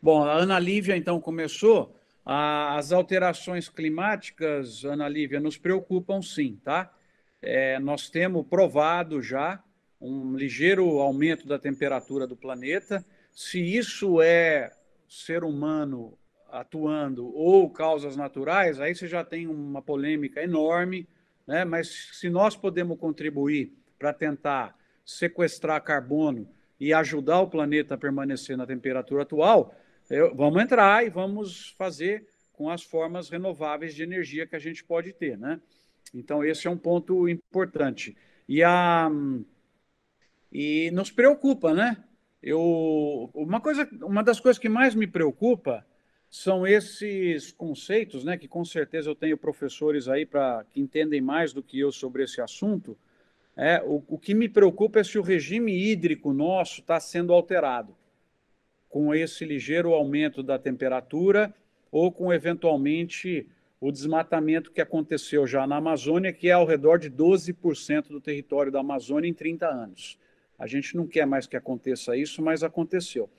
Bom, a Ana Lívia, então, começou. As alterações climáticas, Ana Lívia, nos preocupam sim, tá? É, nós temos provado já um ligeiro aumento da temperatura do planeta. Se isso é ser humano atuando ou causas naturais, aí você já tem uma polêmica enorme, né? mas se nós podemos contribuir para tentar sequestrar carbono e ajudar o planeta a permanecer na temperatura atual, eu, vamos entrar e vamos fazer com as formas renováveis de energia que a gente pode ter. Né? Então, esse é um ponto importante. E a e nos preocupa, né? Eu, uma, coisa, uma das coisas que mais me preocupa são esses conceitos, né? Que com certeza eu tenho professores aí para que entendem mais do que eu sobre esse assunto. É, o, o que me preocupa é se o regime hídrico nosso está sendo alterado com esse ligeiro aumento da temperatura ou com eventualmente o desmatamento que aconteceu já na Amazônia, que é ao redor de 12% do território da Amazônia em 30 anos. A gente não quer mais que aconteça isso, mas aconteceu.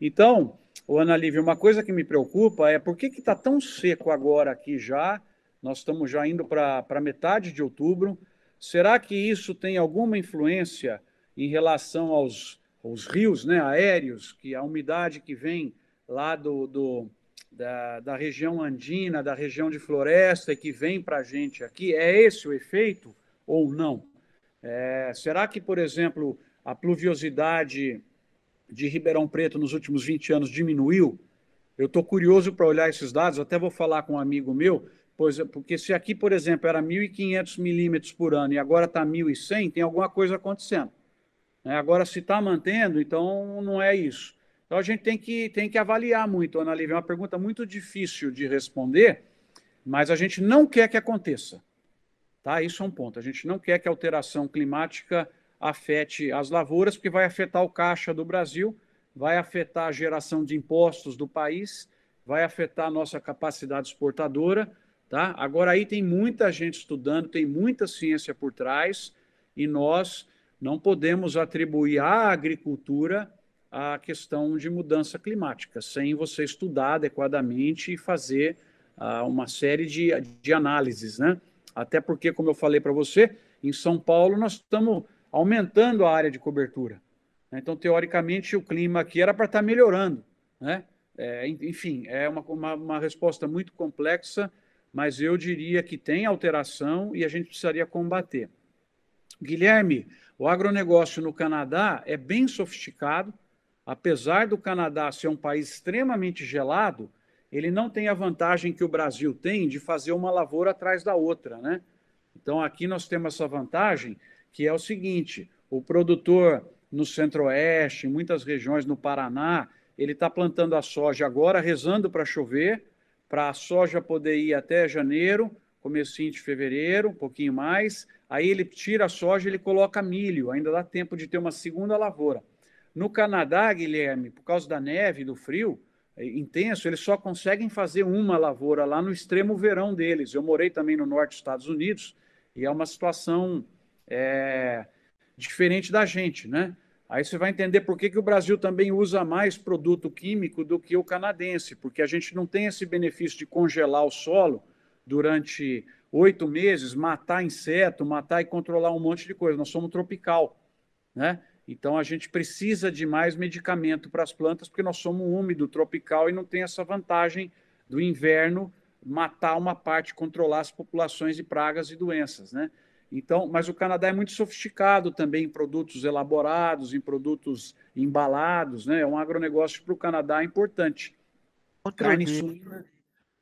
Então, o Ana Lívia, uma coisa que me preocupa é por que está tão seco agora aqui já? Nós estamos já indo para metade de outubro. Será que isso tem alguma influência em relação aos, aos rios né, aéreos, que a umidade que vem lá do, do da, da região andina, da região de floresta, e que vem para a gente aqui? É esse o efeito ou não? É, será que, por exemplo, a pluviosidade de Ribeirão Preto nos últimos 20 anos diminuiu. Eu estou curioso para olhar esses dados, até vou falar com um amigo meu, pois, porque se aqui, por exemplo, era 1.500 milímetros por ano e agora está 1.100, tem alguma coisa acontecendo. Né? Agora, se está mantendo, então não é isso. Então a gente tem que, tem que avaliar muito, Ana Lívia. É uma pergunta muito difícil de responder, mas a gente não quer que aconteça. Tá? Isso é um ponto. A gente não quer que a alteração climática afete as lavouras, porque vai afetar o caixa do Brasil, vai afetar a geração de impostos do país, vai afetar a nossa capacidade exportadora. Tá? Agora, aí tem muita gente estudando, tem muita ciência por trás, e nós não podemos atribuir à agricultura a questão de mudança climática, sem você estudar adequadamente e fazer uh, uma série de, de análises. Né? Até porque, como eu falei para você, em São Paulo nós estamos aumentando a área de cobertura. Né? Então, teoricamente, o clima aqui era para estar tá melhorando. Né? É, enfim, é uma, uma, uma, resposta muito complexa, mas eu diria que tem alteração e a gente precisaria combater. Guilherme, o agronegócio no Canadá é bem sofisticado. Apesar do Canadá ser um país extremamente gelado, ele não tem a vantagem que o Brasil tem de fazer uma lavoura atrás da outra. Né? Então, aqui nós temos essa vantagem que é o seguinte: o produtor no Centro-Oeste, em muitas regiões no Paraná, ele está plantando a soja agora, rezando para chover, para a soja poder ir até janeiro, comecinho de fevereiro, um pouquinho mais. Aí ele tira a soja, ele coloca milho, ainda dá tempo de ter uma segunda lavoura. No Canadá, Guilherme, por causa da neve, do frio é, intenso, eles só conseguem fazer uma lavoura lá no extremo verão deles. Eu morei também no norte dos Estados Unidos e é uma situação é, diferente da gente, né? Aí você vai entender por que, que o Brasil também usa mais produto químico do que o canadense, porque a gente não tem esse benefício de congelar o solo durante oito meses, matar inseto, matar e controlar um monte de coisa. Nós somos tropical, né? Então a gente precisa de mais medicamento para as plantas, porque nós somos úmido, tropical e não tem essa vantagem do inverno matar uma parte, controlar as populações de pragas e doenças, né? Então, mas o Canadá é muito sofisticado também em produtos elaborados, em produtos embalados, né? É um agronegócio para o Canadá importante. Outra Carne vez. suína,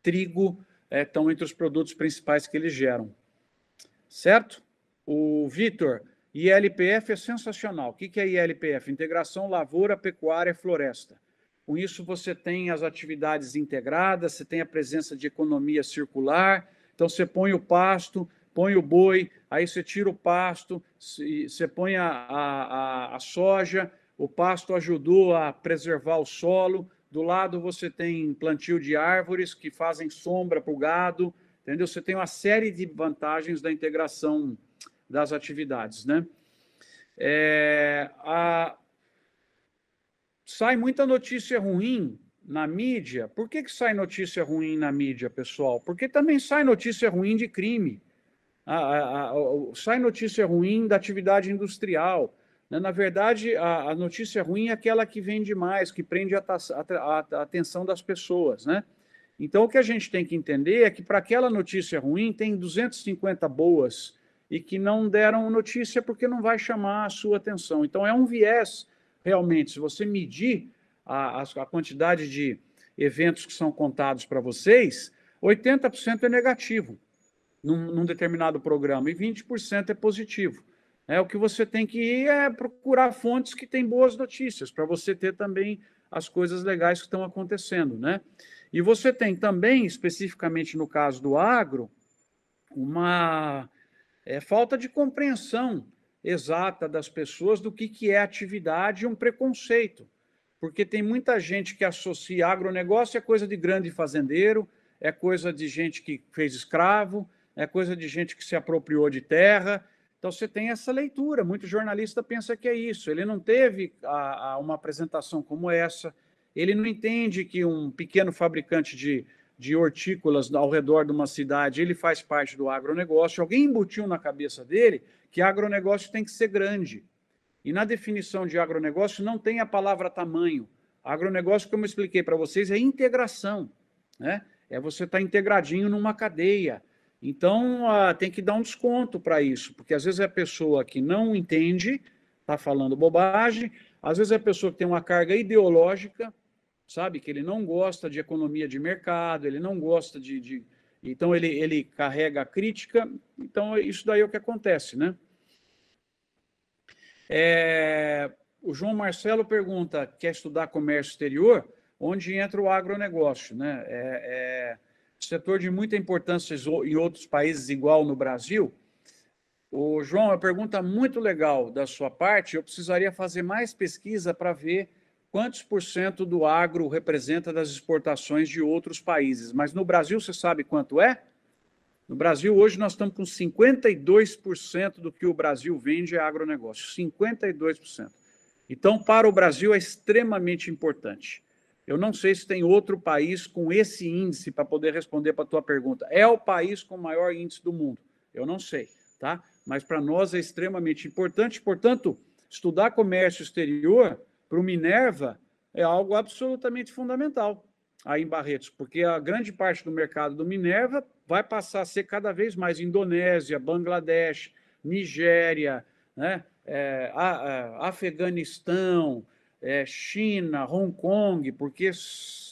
trigo é, estão entre os produtos principais que eles geram. Certo? O Vitor, ILPF é sensacional. O que é ILPF? Integração Lavoura, Pecuária e Floresta. Com isso, você tem as atividades integradas, você tem a presença de economia circular, então você põe o pasto, põe o boi, aí você tira o pasto, você põe a, a, a soja, o pasto ajudou a preservar o solo, do lado você tem plantio de árvores que fazem sombra para o gado, entendeu? Você tem uma série de vantagens da integração das atividades, né? É, a... Sai muita notícia ruim na mídia. Por que, que sai notícia ruim na mídia, pessoal? Porque também sai notícia ruim de crime a, a, a, sai notícia ruim da atividade industrial. Né? Na verdade, a, notícia ruim é aquela que vende mais, que prende a, atenção das pessoas. Né? Então, o que a gente tem que entender é que para aquela notícia ruim, tem 250 boas e que não deram notícia porque não vai chamar a sua atenção. Então, é um viés, realmente. Se você medir a, a quantidade de eventos que são contados para vocês, 80% é negativo num, num determinado programa, e 20% é positivo. É, o que você tem que ir é procurar fontes que têm boas notícias, para você ter também as coisas legais que estão acontecendo. Né? E você tem também, especificamente no caso do agro, uma é, falta de compreensão exata das pessoas do que, que é atividade e um preconceito. Porque tem muita gente que associa agronegócio é coisa de grande fazendeiro, é coisa de gente que fez escravo, é coisa de gente que se apropriou de terra. Então você tem essa leitura. Muito jornalista pensa que é isso. Ele não teve a, a uma apresentação como essa. Ele não entende que um pequeno fabricante de, de hortícolas ao redor de uma cidade ele faz parte do agronegócio. Alguém embutiu na cabeça dele que agronegócio tem que ser grande. E na definição de agronegócio não tem a palavra tamanho. Agronegócio, como eu expliquei para vocês, é integração. Né? É você estar tá integradinho numa cadeia então, ah, tem que dar um desconto para isso, porque às vezes é a pessoa que não entende, está falando bobagem, às vezes é a pessoa que tem uma carga ideológica, sabe, que ele não gosta de economia de mercado, ele não gosta de... de... Então, ele, ele carrega a crítica, então isso daí é o que acontece, né? É... O João Marcelo pergunta, quer estudar comércio exterior? Onde entra o agronegócio, né? é... é setor de muita importância em outros países, igual no Brasil. O João, uma pergunta muito legal da sua parte. Eu precisaria fazer mais pesquisa para ver quantos por cento do agro representa das exportações de outros países. Mas no Brasil, você sabe quanto é? No Brasil, hoje, nós estamos com 52% do que o Brasil vende é agronegócio. 52%. Então, para o Brasil, é extremamente importante. Eu não sei se tem outro país com esse índice para poder responder para a tua pergunta. É o país com o maior índice do mundo? Eu não sei, tá? Mas para nós é extremamente importante. Portanto, estudar comércio exterior para o Minerva é algo absolutamente fundamental aí em Barretos, porque a grande parte do mercado do Minerva vai passar a ser cada vez mais Indonésia, Bangladesh, Nigéria, né? É, a, a, Afeganistão, é, China, Hong Kong, porque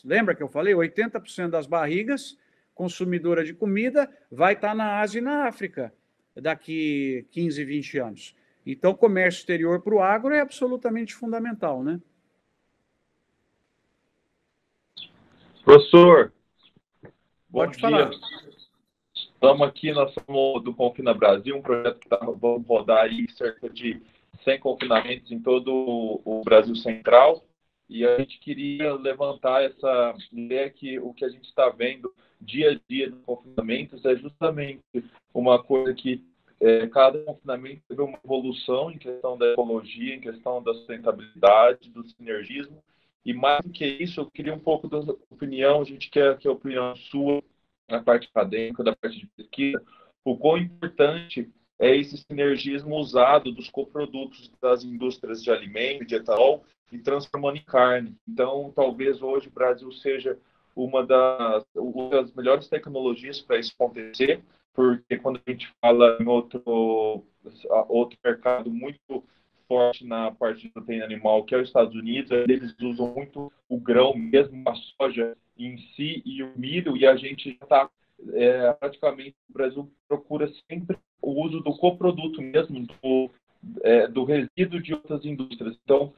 lembra que eu falei, 80% das barrigas consumidora de comida vai estar tá na Ásia e na África daqui 15, 20 anos. Então, comércio exterior para o agro é absolutamente fundamental, né? Professor, bom Pode dia. Falar. Estamos aqui na do Confina Brasil, um projeto que tá, vamos rodar aí cerca de 100 confinamentos em todo o Brasil Central. E a gente queria levantar essa ideia que o que a gente está vendo dia a dia nos confinamentos é justamente uma coisa que é, cada confinamento teve uma evolução em questão da ecologia, em questão da sustentabilidade, do sinergismo. E mais do que isso, eu queria um pouco da opinião, a gente quer que a opinião sua, na parte acadêmica, da parte de pesquisa, o quão importante é esse sinergismo usado dos coprodutos das indústrias de alimento, de etanol, e transformando em carne. Então, talvez hoje o Brasil seja uma das, uma das melhores tecnologias para isso acontecer, porque quando a gente fala em outro, outro mercado muito forte na parte de proteína animal, que é os Estados Unidos, eles usam muito o grão mesmo, a soja em si e o milho, e a gente está é, praticamente, o Brasil procura sempre o uso do coproduto mesmo, do, é, do resíduo de outras indústrias. Então,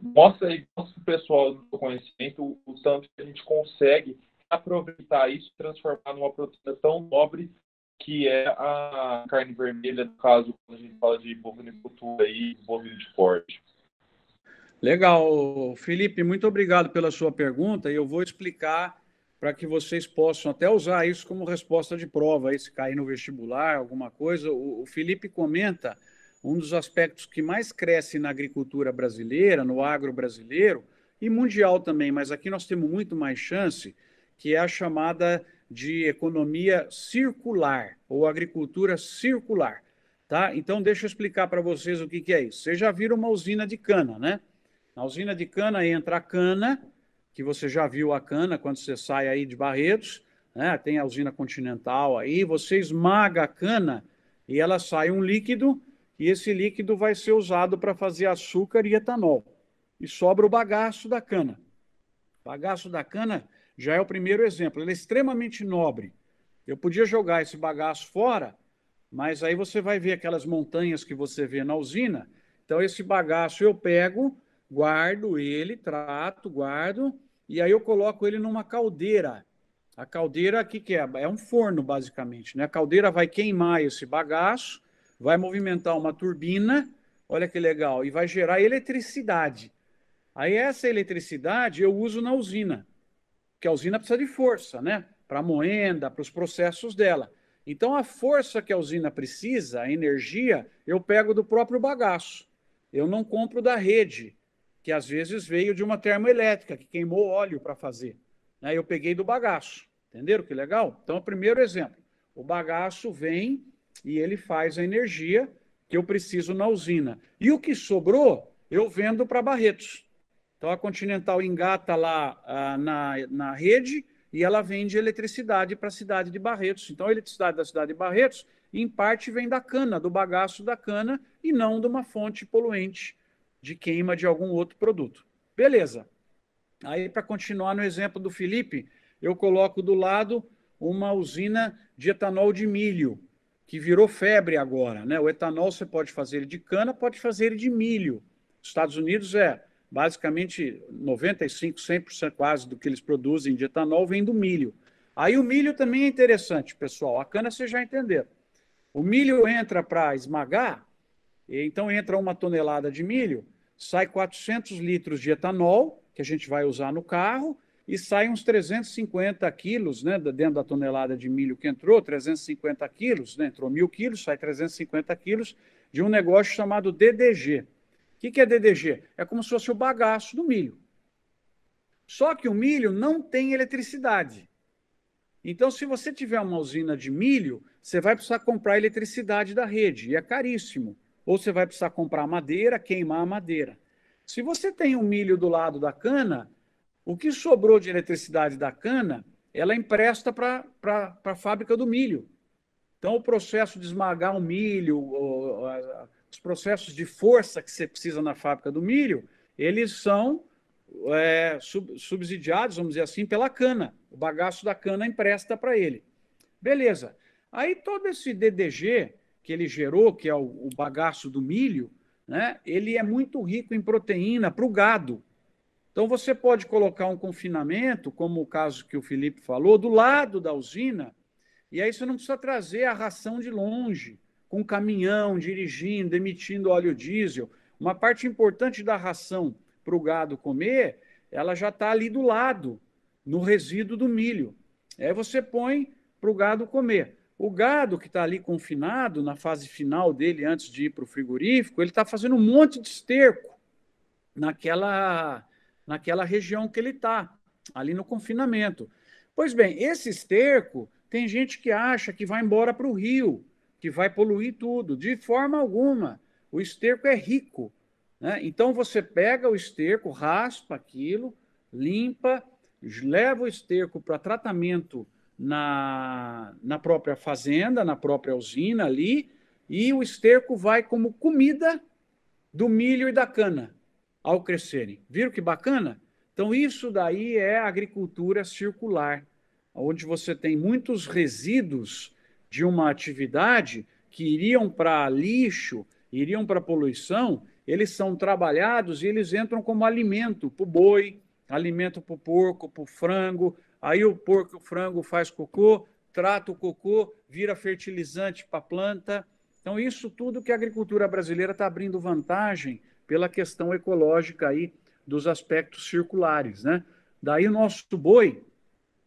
mostra aí para o pessoal do conhecimento o, o tanto que a gente consegue aproveitar isso transformar numa proteína tão nobre que é a carne vermelha, no caso, quando a gente fala de bovinicultura e bovino de corte. Legal, Felipe, muito obrigado pela sua pergunta. Eu vou explicar para que vocês possam até usar isso como resposta de prova, aí se cair no vestibular, alguma coisa. O, o Felipe comenta um dos aspectos que mais cresce na agricultura brasileira, no agro brasileiro e mundial também, mas aqui nós temos muito mais chance, que é a chamada de economia circular ou agricultura circular, tá? Então deixa eu explicar para vocês o que, que é isso. Vocês já viram uma usina de cana, né? Na usina de cana entra a cana, que você já viu a cana quando você sai aí de Barretos, né? tem a usina continental aí, você esmaga a cana e ela sai um líquido, e esse líquido vai ser usado para fazer açúcar e etanol. E sobra o bagaço da cana. O bagaço da cana já é o primeiro exemplo, ele é extremamente nobre. Eu podia jogar esse bagaço fora, mas aí você vai ver aquelas montanhas que você vê na usina. Então, esse bagaço eu pego, guardo ele, trato, guardo, e aí eu coloco ele numa caldeira. A caldeira, o que, que é? É um forno, basicamente. Né? A caldeira vai queimar esse bagaço, vai movimentar uma turbina, olha que legal, e vai gerar eletricidade. Aí essa eletricidade eu uso na usina, porque a usina precisa de força, né? Para a moenda, para os processos dela. Então a força que a usina precisa, a energia, eu pego do próprio bagaço. Eu não compro da rede que às vezes veio de uma termoelétrica, que queimou óleo para fazer. Né? Eu peguei do bagaço. Entenderam que legal? Então, primeiro exemplo: o bagaço vem e ele faz a energia que eu preciso na usina. E o que sobrou, eu vendo para Barretos. Então, a Continental engata lá ah, na, na rede e ela vende eletricidade para a cidade de Barretos. Então, a eletricidade da cidade de Barretos, em parte, vem da cana, do bagaço da cana, e não de uma fonte poluente de queima de algum outro produto. Beleza. Aí, para continuar no exemplo do Felipe, eu coloco do lado uma usina de etanol de milho, que virou febre agora. Né? O etanol você pode fazer de cana, pode fazer de milho. Estados Unidos é basicamente 95, 100% quase do que eles produzem de etanol vem do milho. Aí o milho também é interessante, pessoal. A cana você já entendeu. O milho entra para esmagar, então entra uma tonelada de milho, sai 400 litros de etanol, que a gente vai usar no carro, e sai uns 350 quilos, né, dentro da tonelada de milho que entrou, 350 quilos, né, entrou mil quilos, sai 350 quilos de um negócio chamado DDG. O que, que é DDG? É como se fosse o bagaço do milho. Só que o milho não tem eletricidade. Então, se você tiver uma usina de milho, você vai precisar comprar eletricidade da rede, e é caríssimo ou você vai precisar comprar madeira, queimar a madeira. Se você tem um milho do lado da cana, o que sobrou de eletricidade da cana, ela empresta para a fábrica do milho. Então, o processo de esmagar o milho, os processos de força que você precisa na fábrica do milho, eles são é, subsidiados, vamos dizer assim, pela cana. O bagaço da cana empresta para ele. Beleza. Aí todo esse DDG, que ele gerou, que é o, o bagaço do milho, né, ele é muito rico em proteína para o gado. Então, você pode colocar um confinamento, como o caso que o Felipe falou, do lado da usina, e aí você não precisa trazer a ração de longe, com caminhão, dirigindo, emitindo óleo diesel. Uma parte importante da ração para o gado comer, ela já está ali do lado, no resíduo do milho. Aí você põe para o gado comer. O gado que está ali confinado, na fase final dele, antes de ir para o frigorífico, ele está fazendo um monte de esterco naquela, naquela região que ele está, ali no confinamento. Pois bem, esse esterco, tem gente que acha que vai embora para o rio, que vai poluir tudo. De forma alguma. O esterco é rico. Né? Então você pega o esterco, raspa aquilo, limpa, leva o esterco para tratamento na, na própria fazenda, na própria usina ali, e o esterco vai como comida do milho e da cana ao crescerem. Viram que bacana? Então, isso daí é agricultura circular, onde você tem muitos resíduos de uma atividade que iriam para lixo, iriam para poluição, eles são trabalhados e eles entram como alimento para o boi, alimento para o porco, para o frango, Aí o porco, o frango faz cocô, trata o cocô, vira fertilizante para a planta. Então, isso tudo que a agricultura brasileira está abrindo vantagem pela questão ecológica aí dos aspectos circulares, né? Daí o nosso boi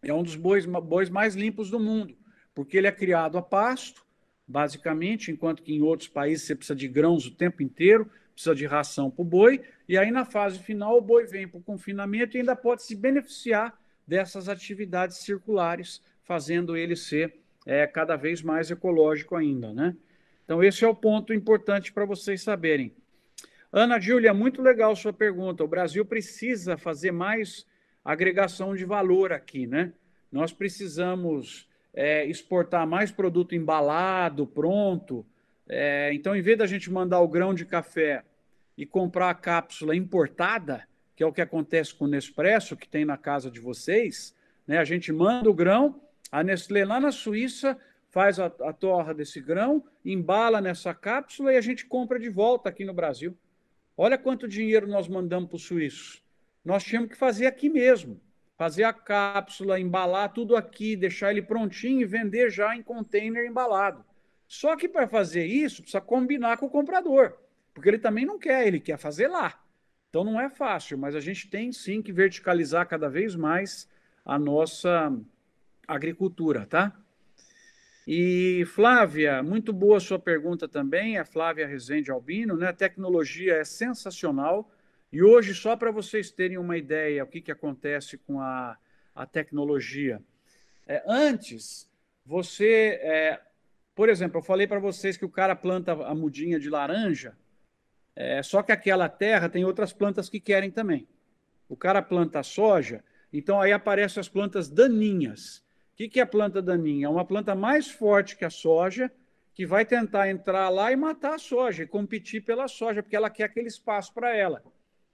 é um dos bois, bois mais limpos do mundo, porque ele é criado a pasto, basicamente, enquanto que em outros países você precisa de grãos o tempo inteiro, precisa de ração para o boi, e aí na fase final o boi vem para o confinamento e ainda pode se beneficiar dessas atividades circulares, fazendo ele ser é, cada vez mais ecológico ainda, né? Então, esse é o ponto importante para vocês saberem. Ana Júlia, muito legal sua pergunta. O Brasil precisa fazer mais agregação de valor aqui, né? Nós precisamos é, exportar mais produto embalado, pronto. É, então, em vez da gente mandar o grão de café e comprar a cápsula importada, que é o que acontece com o Nespresso, que tem na casa de vocês. Né? A gente manda o grão, a Nestlé lá na Suíça faz a, a torra desse grão, embala nessa cápsula e a gente compra de volta aqui no Brasil. Olha quanto dinheiro nós mandamos para o Suíço. Nós tínhamos que fazer aqui mesmo. Fazer a cápsula, embalar tudo aqui, deixar ele prontinho e vender já em container embalado. Só que para fazer isso, precisa combinar com o comprador, porque ele também não quer, ele quer fazer lá. Então não é fácil, mas a gente tem sim que verticalizar cada vez mais a nossa agricultura, tá? E Flávia, muito boa sua pergunta também, a é Flávia Rezende Albino, né? A tecnologia é sensacional. E hoje, só para vocês terem uma ideia o que, que acontece com a, a tecnologia. É, antes, você. É, por exemplo, eu falei para vocês que o cara planta a mudinha de laranja é, só que aquela terra tem outras plantas que querem também. O cara planta soja, então aí aparecem as plantas daninhas. O que, que é a planta daninha? É uma planta mais forte que a soja, que vai tentar entrar lá e matar a soja, e competir pela soja, porque ela quer aquele espaço para ela.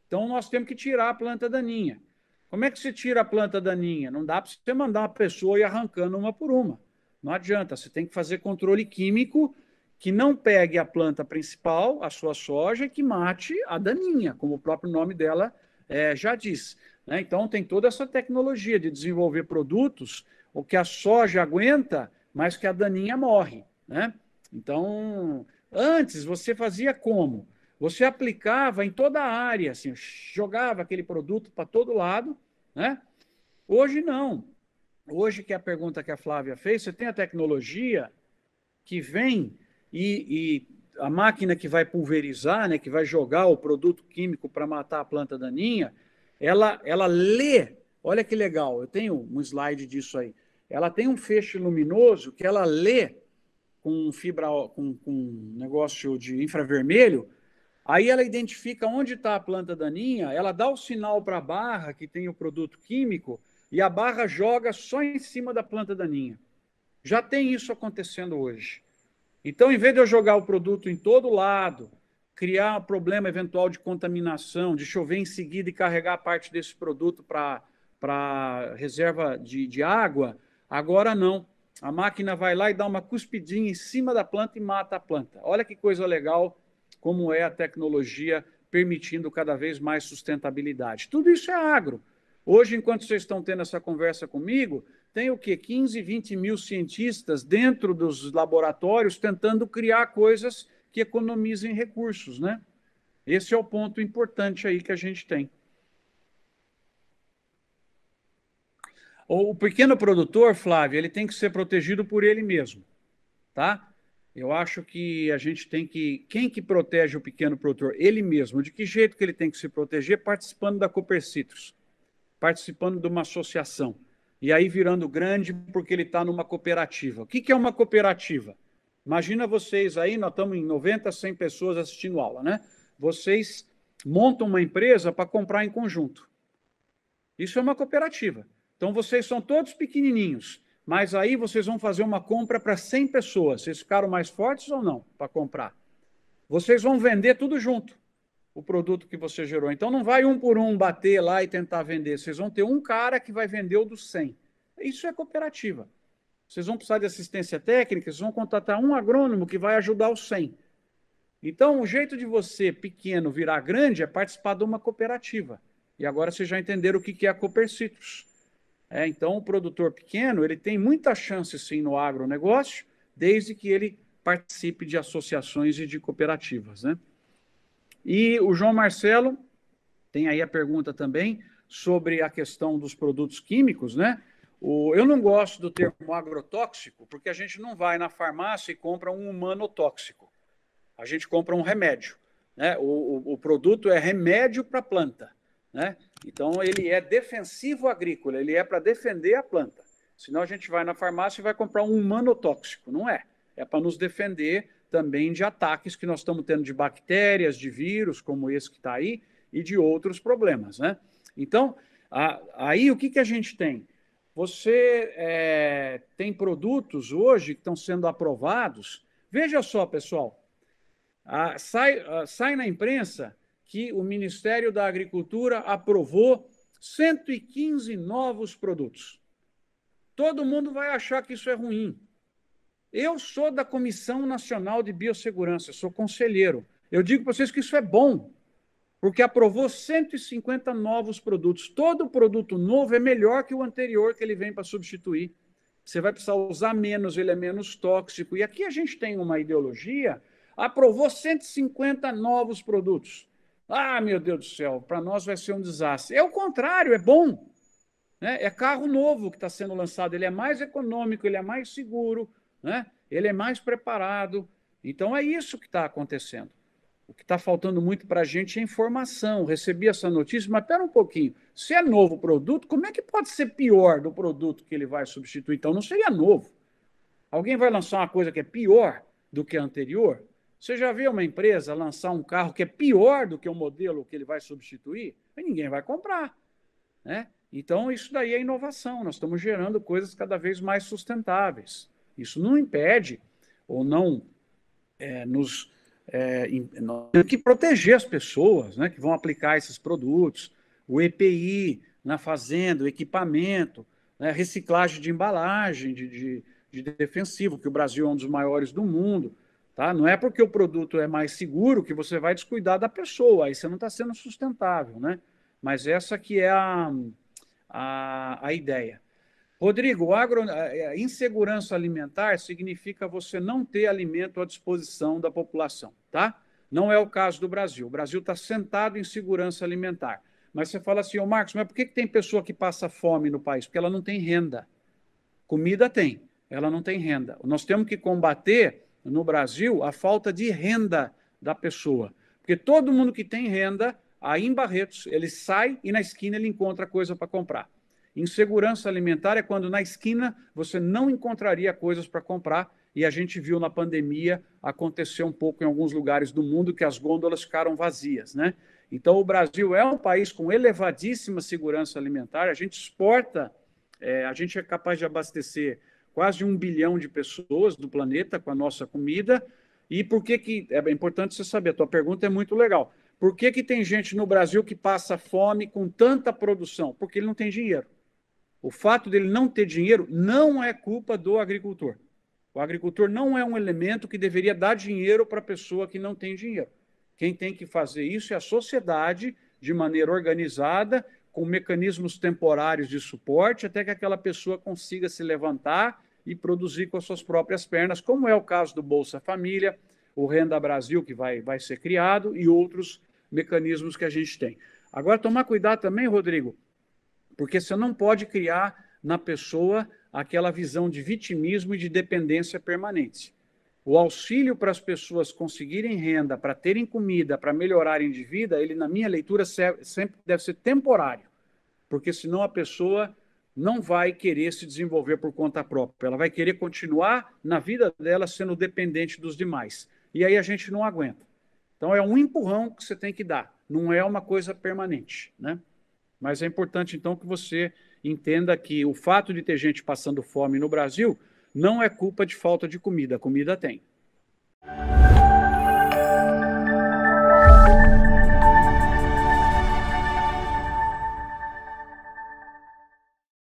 Então nós temos que tirar a planta daninha. Como é que se tira a planta daninha? Não dá para você mandar uma pessoa ir arrancando uma por uma. Não adianta, você tem que fazer controle químico que não pegue a planta principal, a sua soja, e que mate a daninha, como o próprio nome dela é, já diz. Né? Então, tem toda essa tecnologia de desenvolver produtos o que a soja aguenta, mas que a daninha morre. Né? Então, antes você fazia como? Você aplicava em toda a área, assim, jogava aquele produto para todo lado. Né? Hoje não. Hoje, que é a pergunta que a Flávia fez, você tem a tecnologia que vem e, e, a máquina que vai pulverizar, né, que vai jogar o produto químico para matar a planta daninha, ela, ela lê. Olha que legal, eu tenho um slide disso aí. Ela tem um feixe luminoso que ela lê com fibra, com, com negócio de infravermelho. Aí ela identifica onde está a planta daninha, ela dá o sinal para a barra que tem o produto químico e a barra joga só em cima da planta daninha. Já tem isso acontecendo hoje. Então, em vez de eu jogar o produto em todo lado, criar um problema eventual de contaminação, de chover em seguida e carregar parte desse produto para reserva de, de água, agora não. A máquina vai lá e dá uma cuspidinha em cima da planta e mata a planta. Olha que coisa legal como é a tecnologia permitindo cada vez mais sustentabilidade. Tudo isso é agro. Hoje, enquanto vocês estão tendo essa conversa comigo, tem o quê? 15, 20 mil cientistas dentro dos laboratórios tentando criar coisas que economizem recursos, né? Esse é o ponto importante aí que a gente tem. O pequeno produtor, Flávio, ele tem que ser protegido por ele mesmo, tá? Eu acho que a gente tem que... Quem que protege o pequeno produtor? Ele mesmo. De que jeito que ele tem que se proteger? Participando da Citrus, participando de uma associação e aí virando grande porque ele está numa cooperativa. O que, que é uma cooperativa? Imagina vocês aí, nós estamos em 90, 100 pessoas assistindo aula, né? Vocês montam uma empresa para comprar em conjunto. Isso é uma cooperativa. Então vocês são todos pequenininhos, mas aí vocês vão fazer uma compra para 100 pessoas. Vocês ficaram mais fortes ou não para comprar? Vocês vão vender tudo junto o produto que você gerou. Então não vai um por um bater lá e tentar vender. Vocês vão ter um cara que vai vender o dos 100. Isso é cooperativa. Vocês vão precisar de assistência técnica, vocês vão contratar um agrônomo que vai ajudar os 100. Então, o jeito de você, pequeno, virar grande é participar de uma cooperativa. E agora vocês já entenderam o que é a Copercitrus. É, então, o produtor pequeno ele tem muita chance, sim, no agronegócio, desde que ele participe de associações e de cooperativas. Né? E o João Marcelo tem aí a pergunta também sobre a questão dos produtos químicos, né? O, eu não gosto do termo agrotóxico, porque a gente não vai na farmácia e compra um humano tóxico. A gente compra um remédio. Né? O, o, o produto é remédio para a planta. Né? Então, ele é defensivo agrícola, ele é para defender a planta. Senão, a gente vai na farmácia e vai comprar um humano tóxico. Não é. É para nos defender também de ataques que nós estamos tendo de bactérias, de vírus, como esse que está aí, e de outros problemas, né? Então, a, aí o que, que a gente tem? Você é, tem produtos hoje que estão sendo aprovados. Veja só, pessoal, a, sai, a, sai na imprensa que o Ministério da Agricultura aprovou 115 novos produtos. Todo mundo vai achar que isso é ruim. Eu sou da Comissão Nacional de Biossegurança, sou conselheiro. Eu digo para vocês que isso é bom, porque aprovou 150 novos produtos. Todo produto novo é melhor que o anterior que ele vem para substituir. Você vai precisar usar menos, ele é menos tóxico. E aqui a gente tem uma ideologia, aprovou 150 novos produtos. Ah, meu Deus do céu, para nós vai ser um desastre. É o contrário, é bom. Né? É carro novo que está sendo lançado, ele é mais econômico, ele é mais seguro, né? ele é mais preparado. Então é isso que está acontecendo. O que está faltando muito para a gente é informação. Recebi essa notícia, mas espera um pouquinho. Se é novo produto, como é que pode ser pior do produto que ele vai substituir? Então não seria novo. Alguém vai lançar uma coisa que é pior do que a anterior? Você já viu uma empresa lançar um carro que é pior do que o modelo que ele vai substituir? ninguém vai comprar. Né? Então, isso daí é inovação. Nós estamos gerando coisas cada vez mais sustentáveis. Isso não impede ou não é, nos. É, nós temos que proteger as pessoas né, que vão aplicar esses produtos, o EPI na fazenda, o equipamento, né, reciclagem de embalagem, de, de, de defensivo, que o Brasil é um dos maiores do mundo. Tá? Não é porque o produto é mais seguro que você vai descuidar da pessoa, aí você não está sendo sustentável, né? Mas essa que é a, a, a ideia. Rodrigo, agro, eh, eh, insegurança alimentar significa você não ter alimento à disposição da população, tá? Não é o caso do Brasil. O Brasil está sentado em segurança alimentar. Mas você fala assim, ô Marcos, mas por que, que tem pessoa que passa fome no país? Porque ela não tem renda. Comida tem, ela não tem renda. Nós temos que combater no Brasil a falta de renda da pessoa. Porque todo mundo que tem renda, aí em Barretos, ele sai e na esquina ele encontra coisa para comprar. Insegurança alimentar é quando na esquina você não encontraria coisas para comprar e a gente viu na pandemia acontecer um pouco em alguns lugares do mundo que as gôndolas ficaram vazias, né? Então o Brasil é um país com elevadíssima segurança alimentar. A gente exporta, é, a gente é capaz de abastecer quase um bilhão de pessoas do planeta com a nossa comida. E por que que é importante você saber? A tua pergunta é muito legal. Por que, que tem gente no Brasil que passa fome com tanta produção? Porque ele não tem dinheiro. O fato dele não ter dinheiro não é culpa do agricultor. O agricultor não é um elemento que deveria dar dinheiro para a pessoa que não tem dinheiro. Quem tem que fazer isso é a sociedade, de maneira organizada, com mecanismos temporários de suporte, até que aquela pessoa consiga se levantar e produzir com as suas próprias pernas, como é o caso do Bolsa Família, o Renda Brasil, que vai, vai ser criado, e outros mecanismos que a gente tem. Agora, tomar cuidado também, Rodrigo, porque você não pode criar na pessoa aquela visão de vitimismo e de dependência permanente. O auxílio para as pessoas conseguirem renda, para terem comida, para melhorarem de vida, ele, na minha leitura, sempre deve ser temporário, porque senão a pessoa não vai querer se desenvolver por conta própria. Ela vai querer continuar na vida dela sendo dependente dos demais. E aí a gente não aguenta. Então é um empurrão que você tem que dar, não é uma coisa permanente, né? Mas é importante, então, que você entenda que o fato de ter gente passando fome no Brasil não é culpa de falta de comida. comida tem.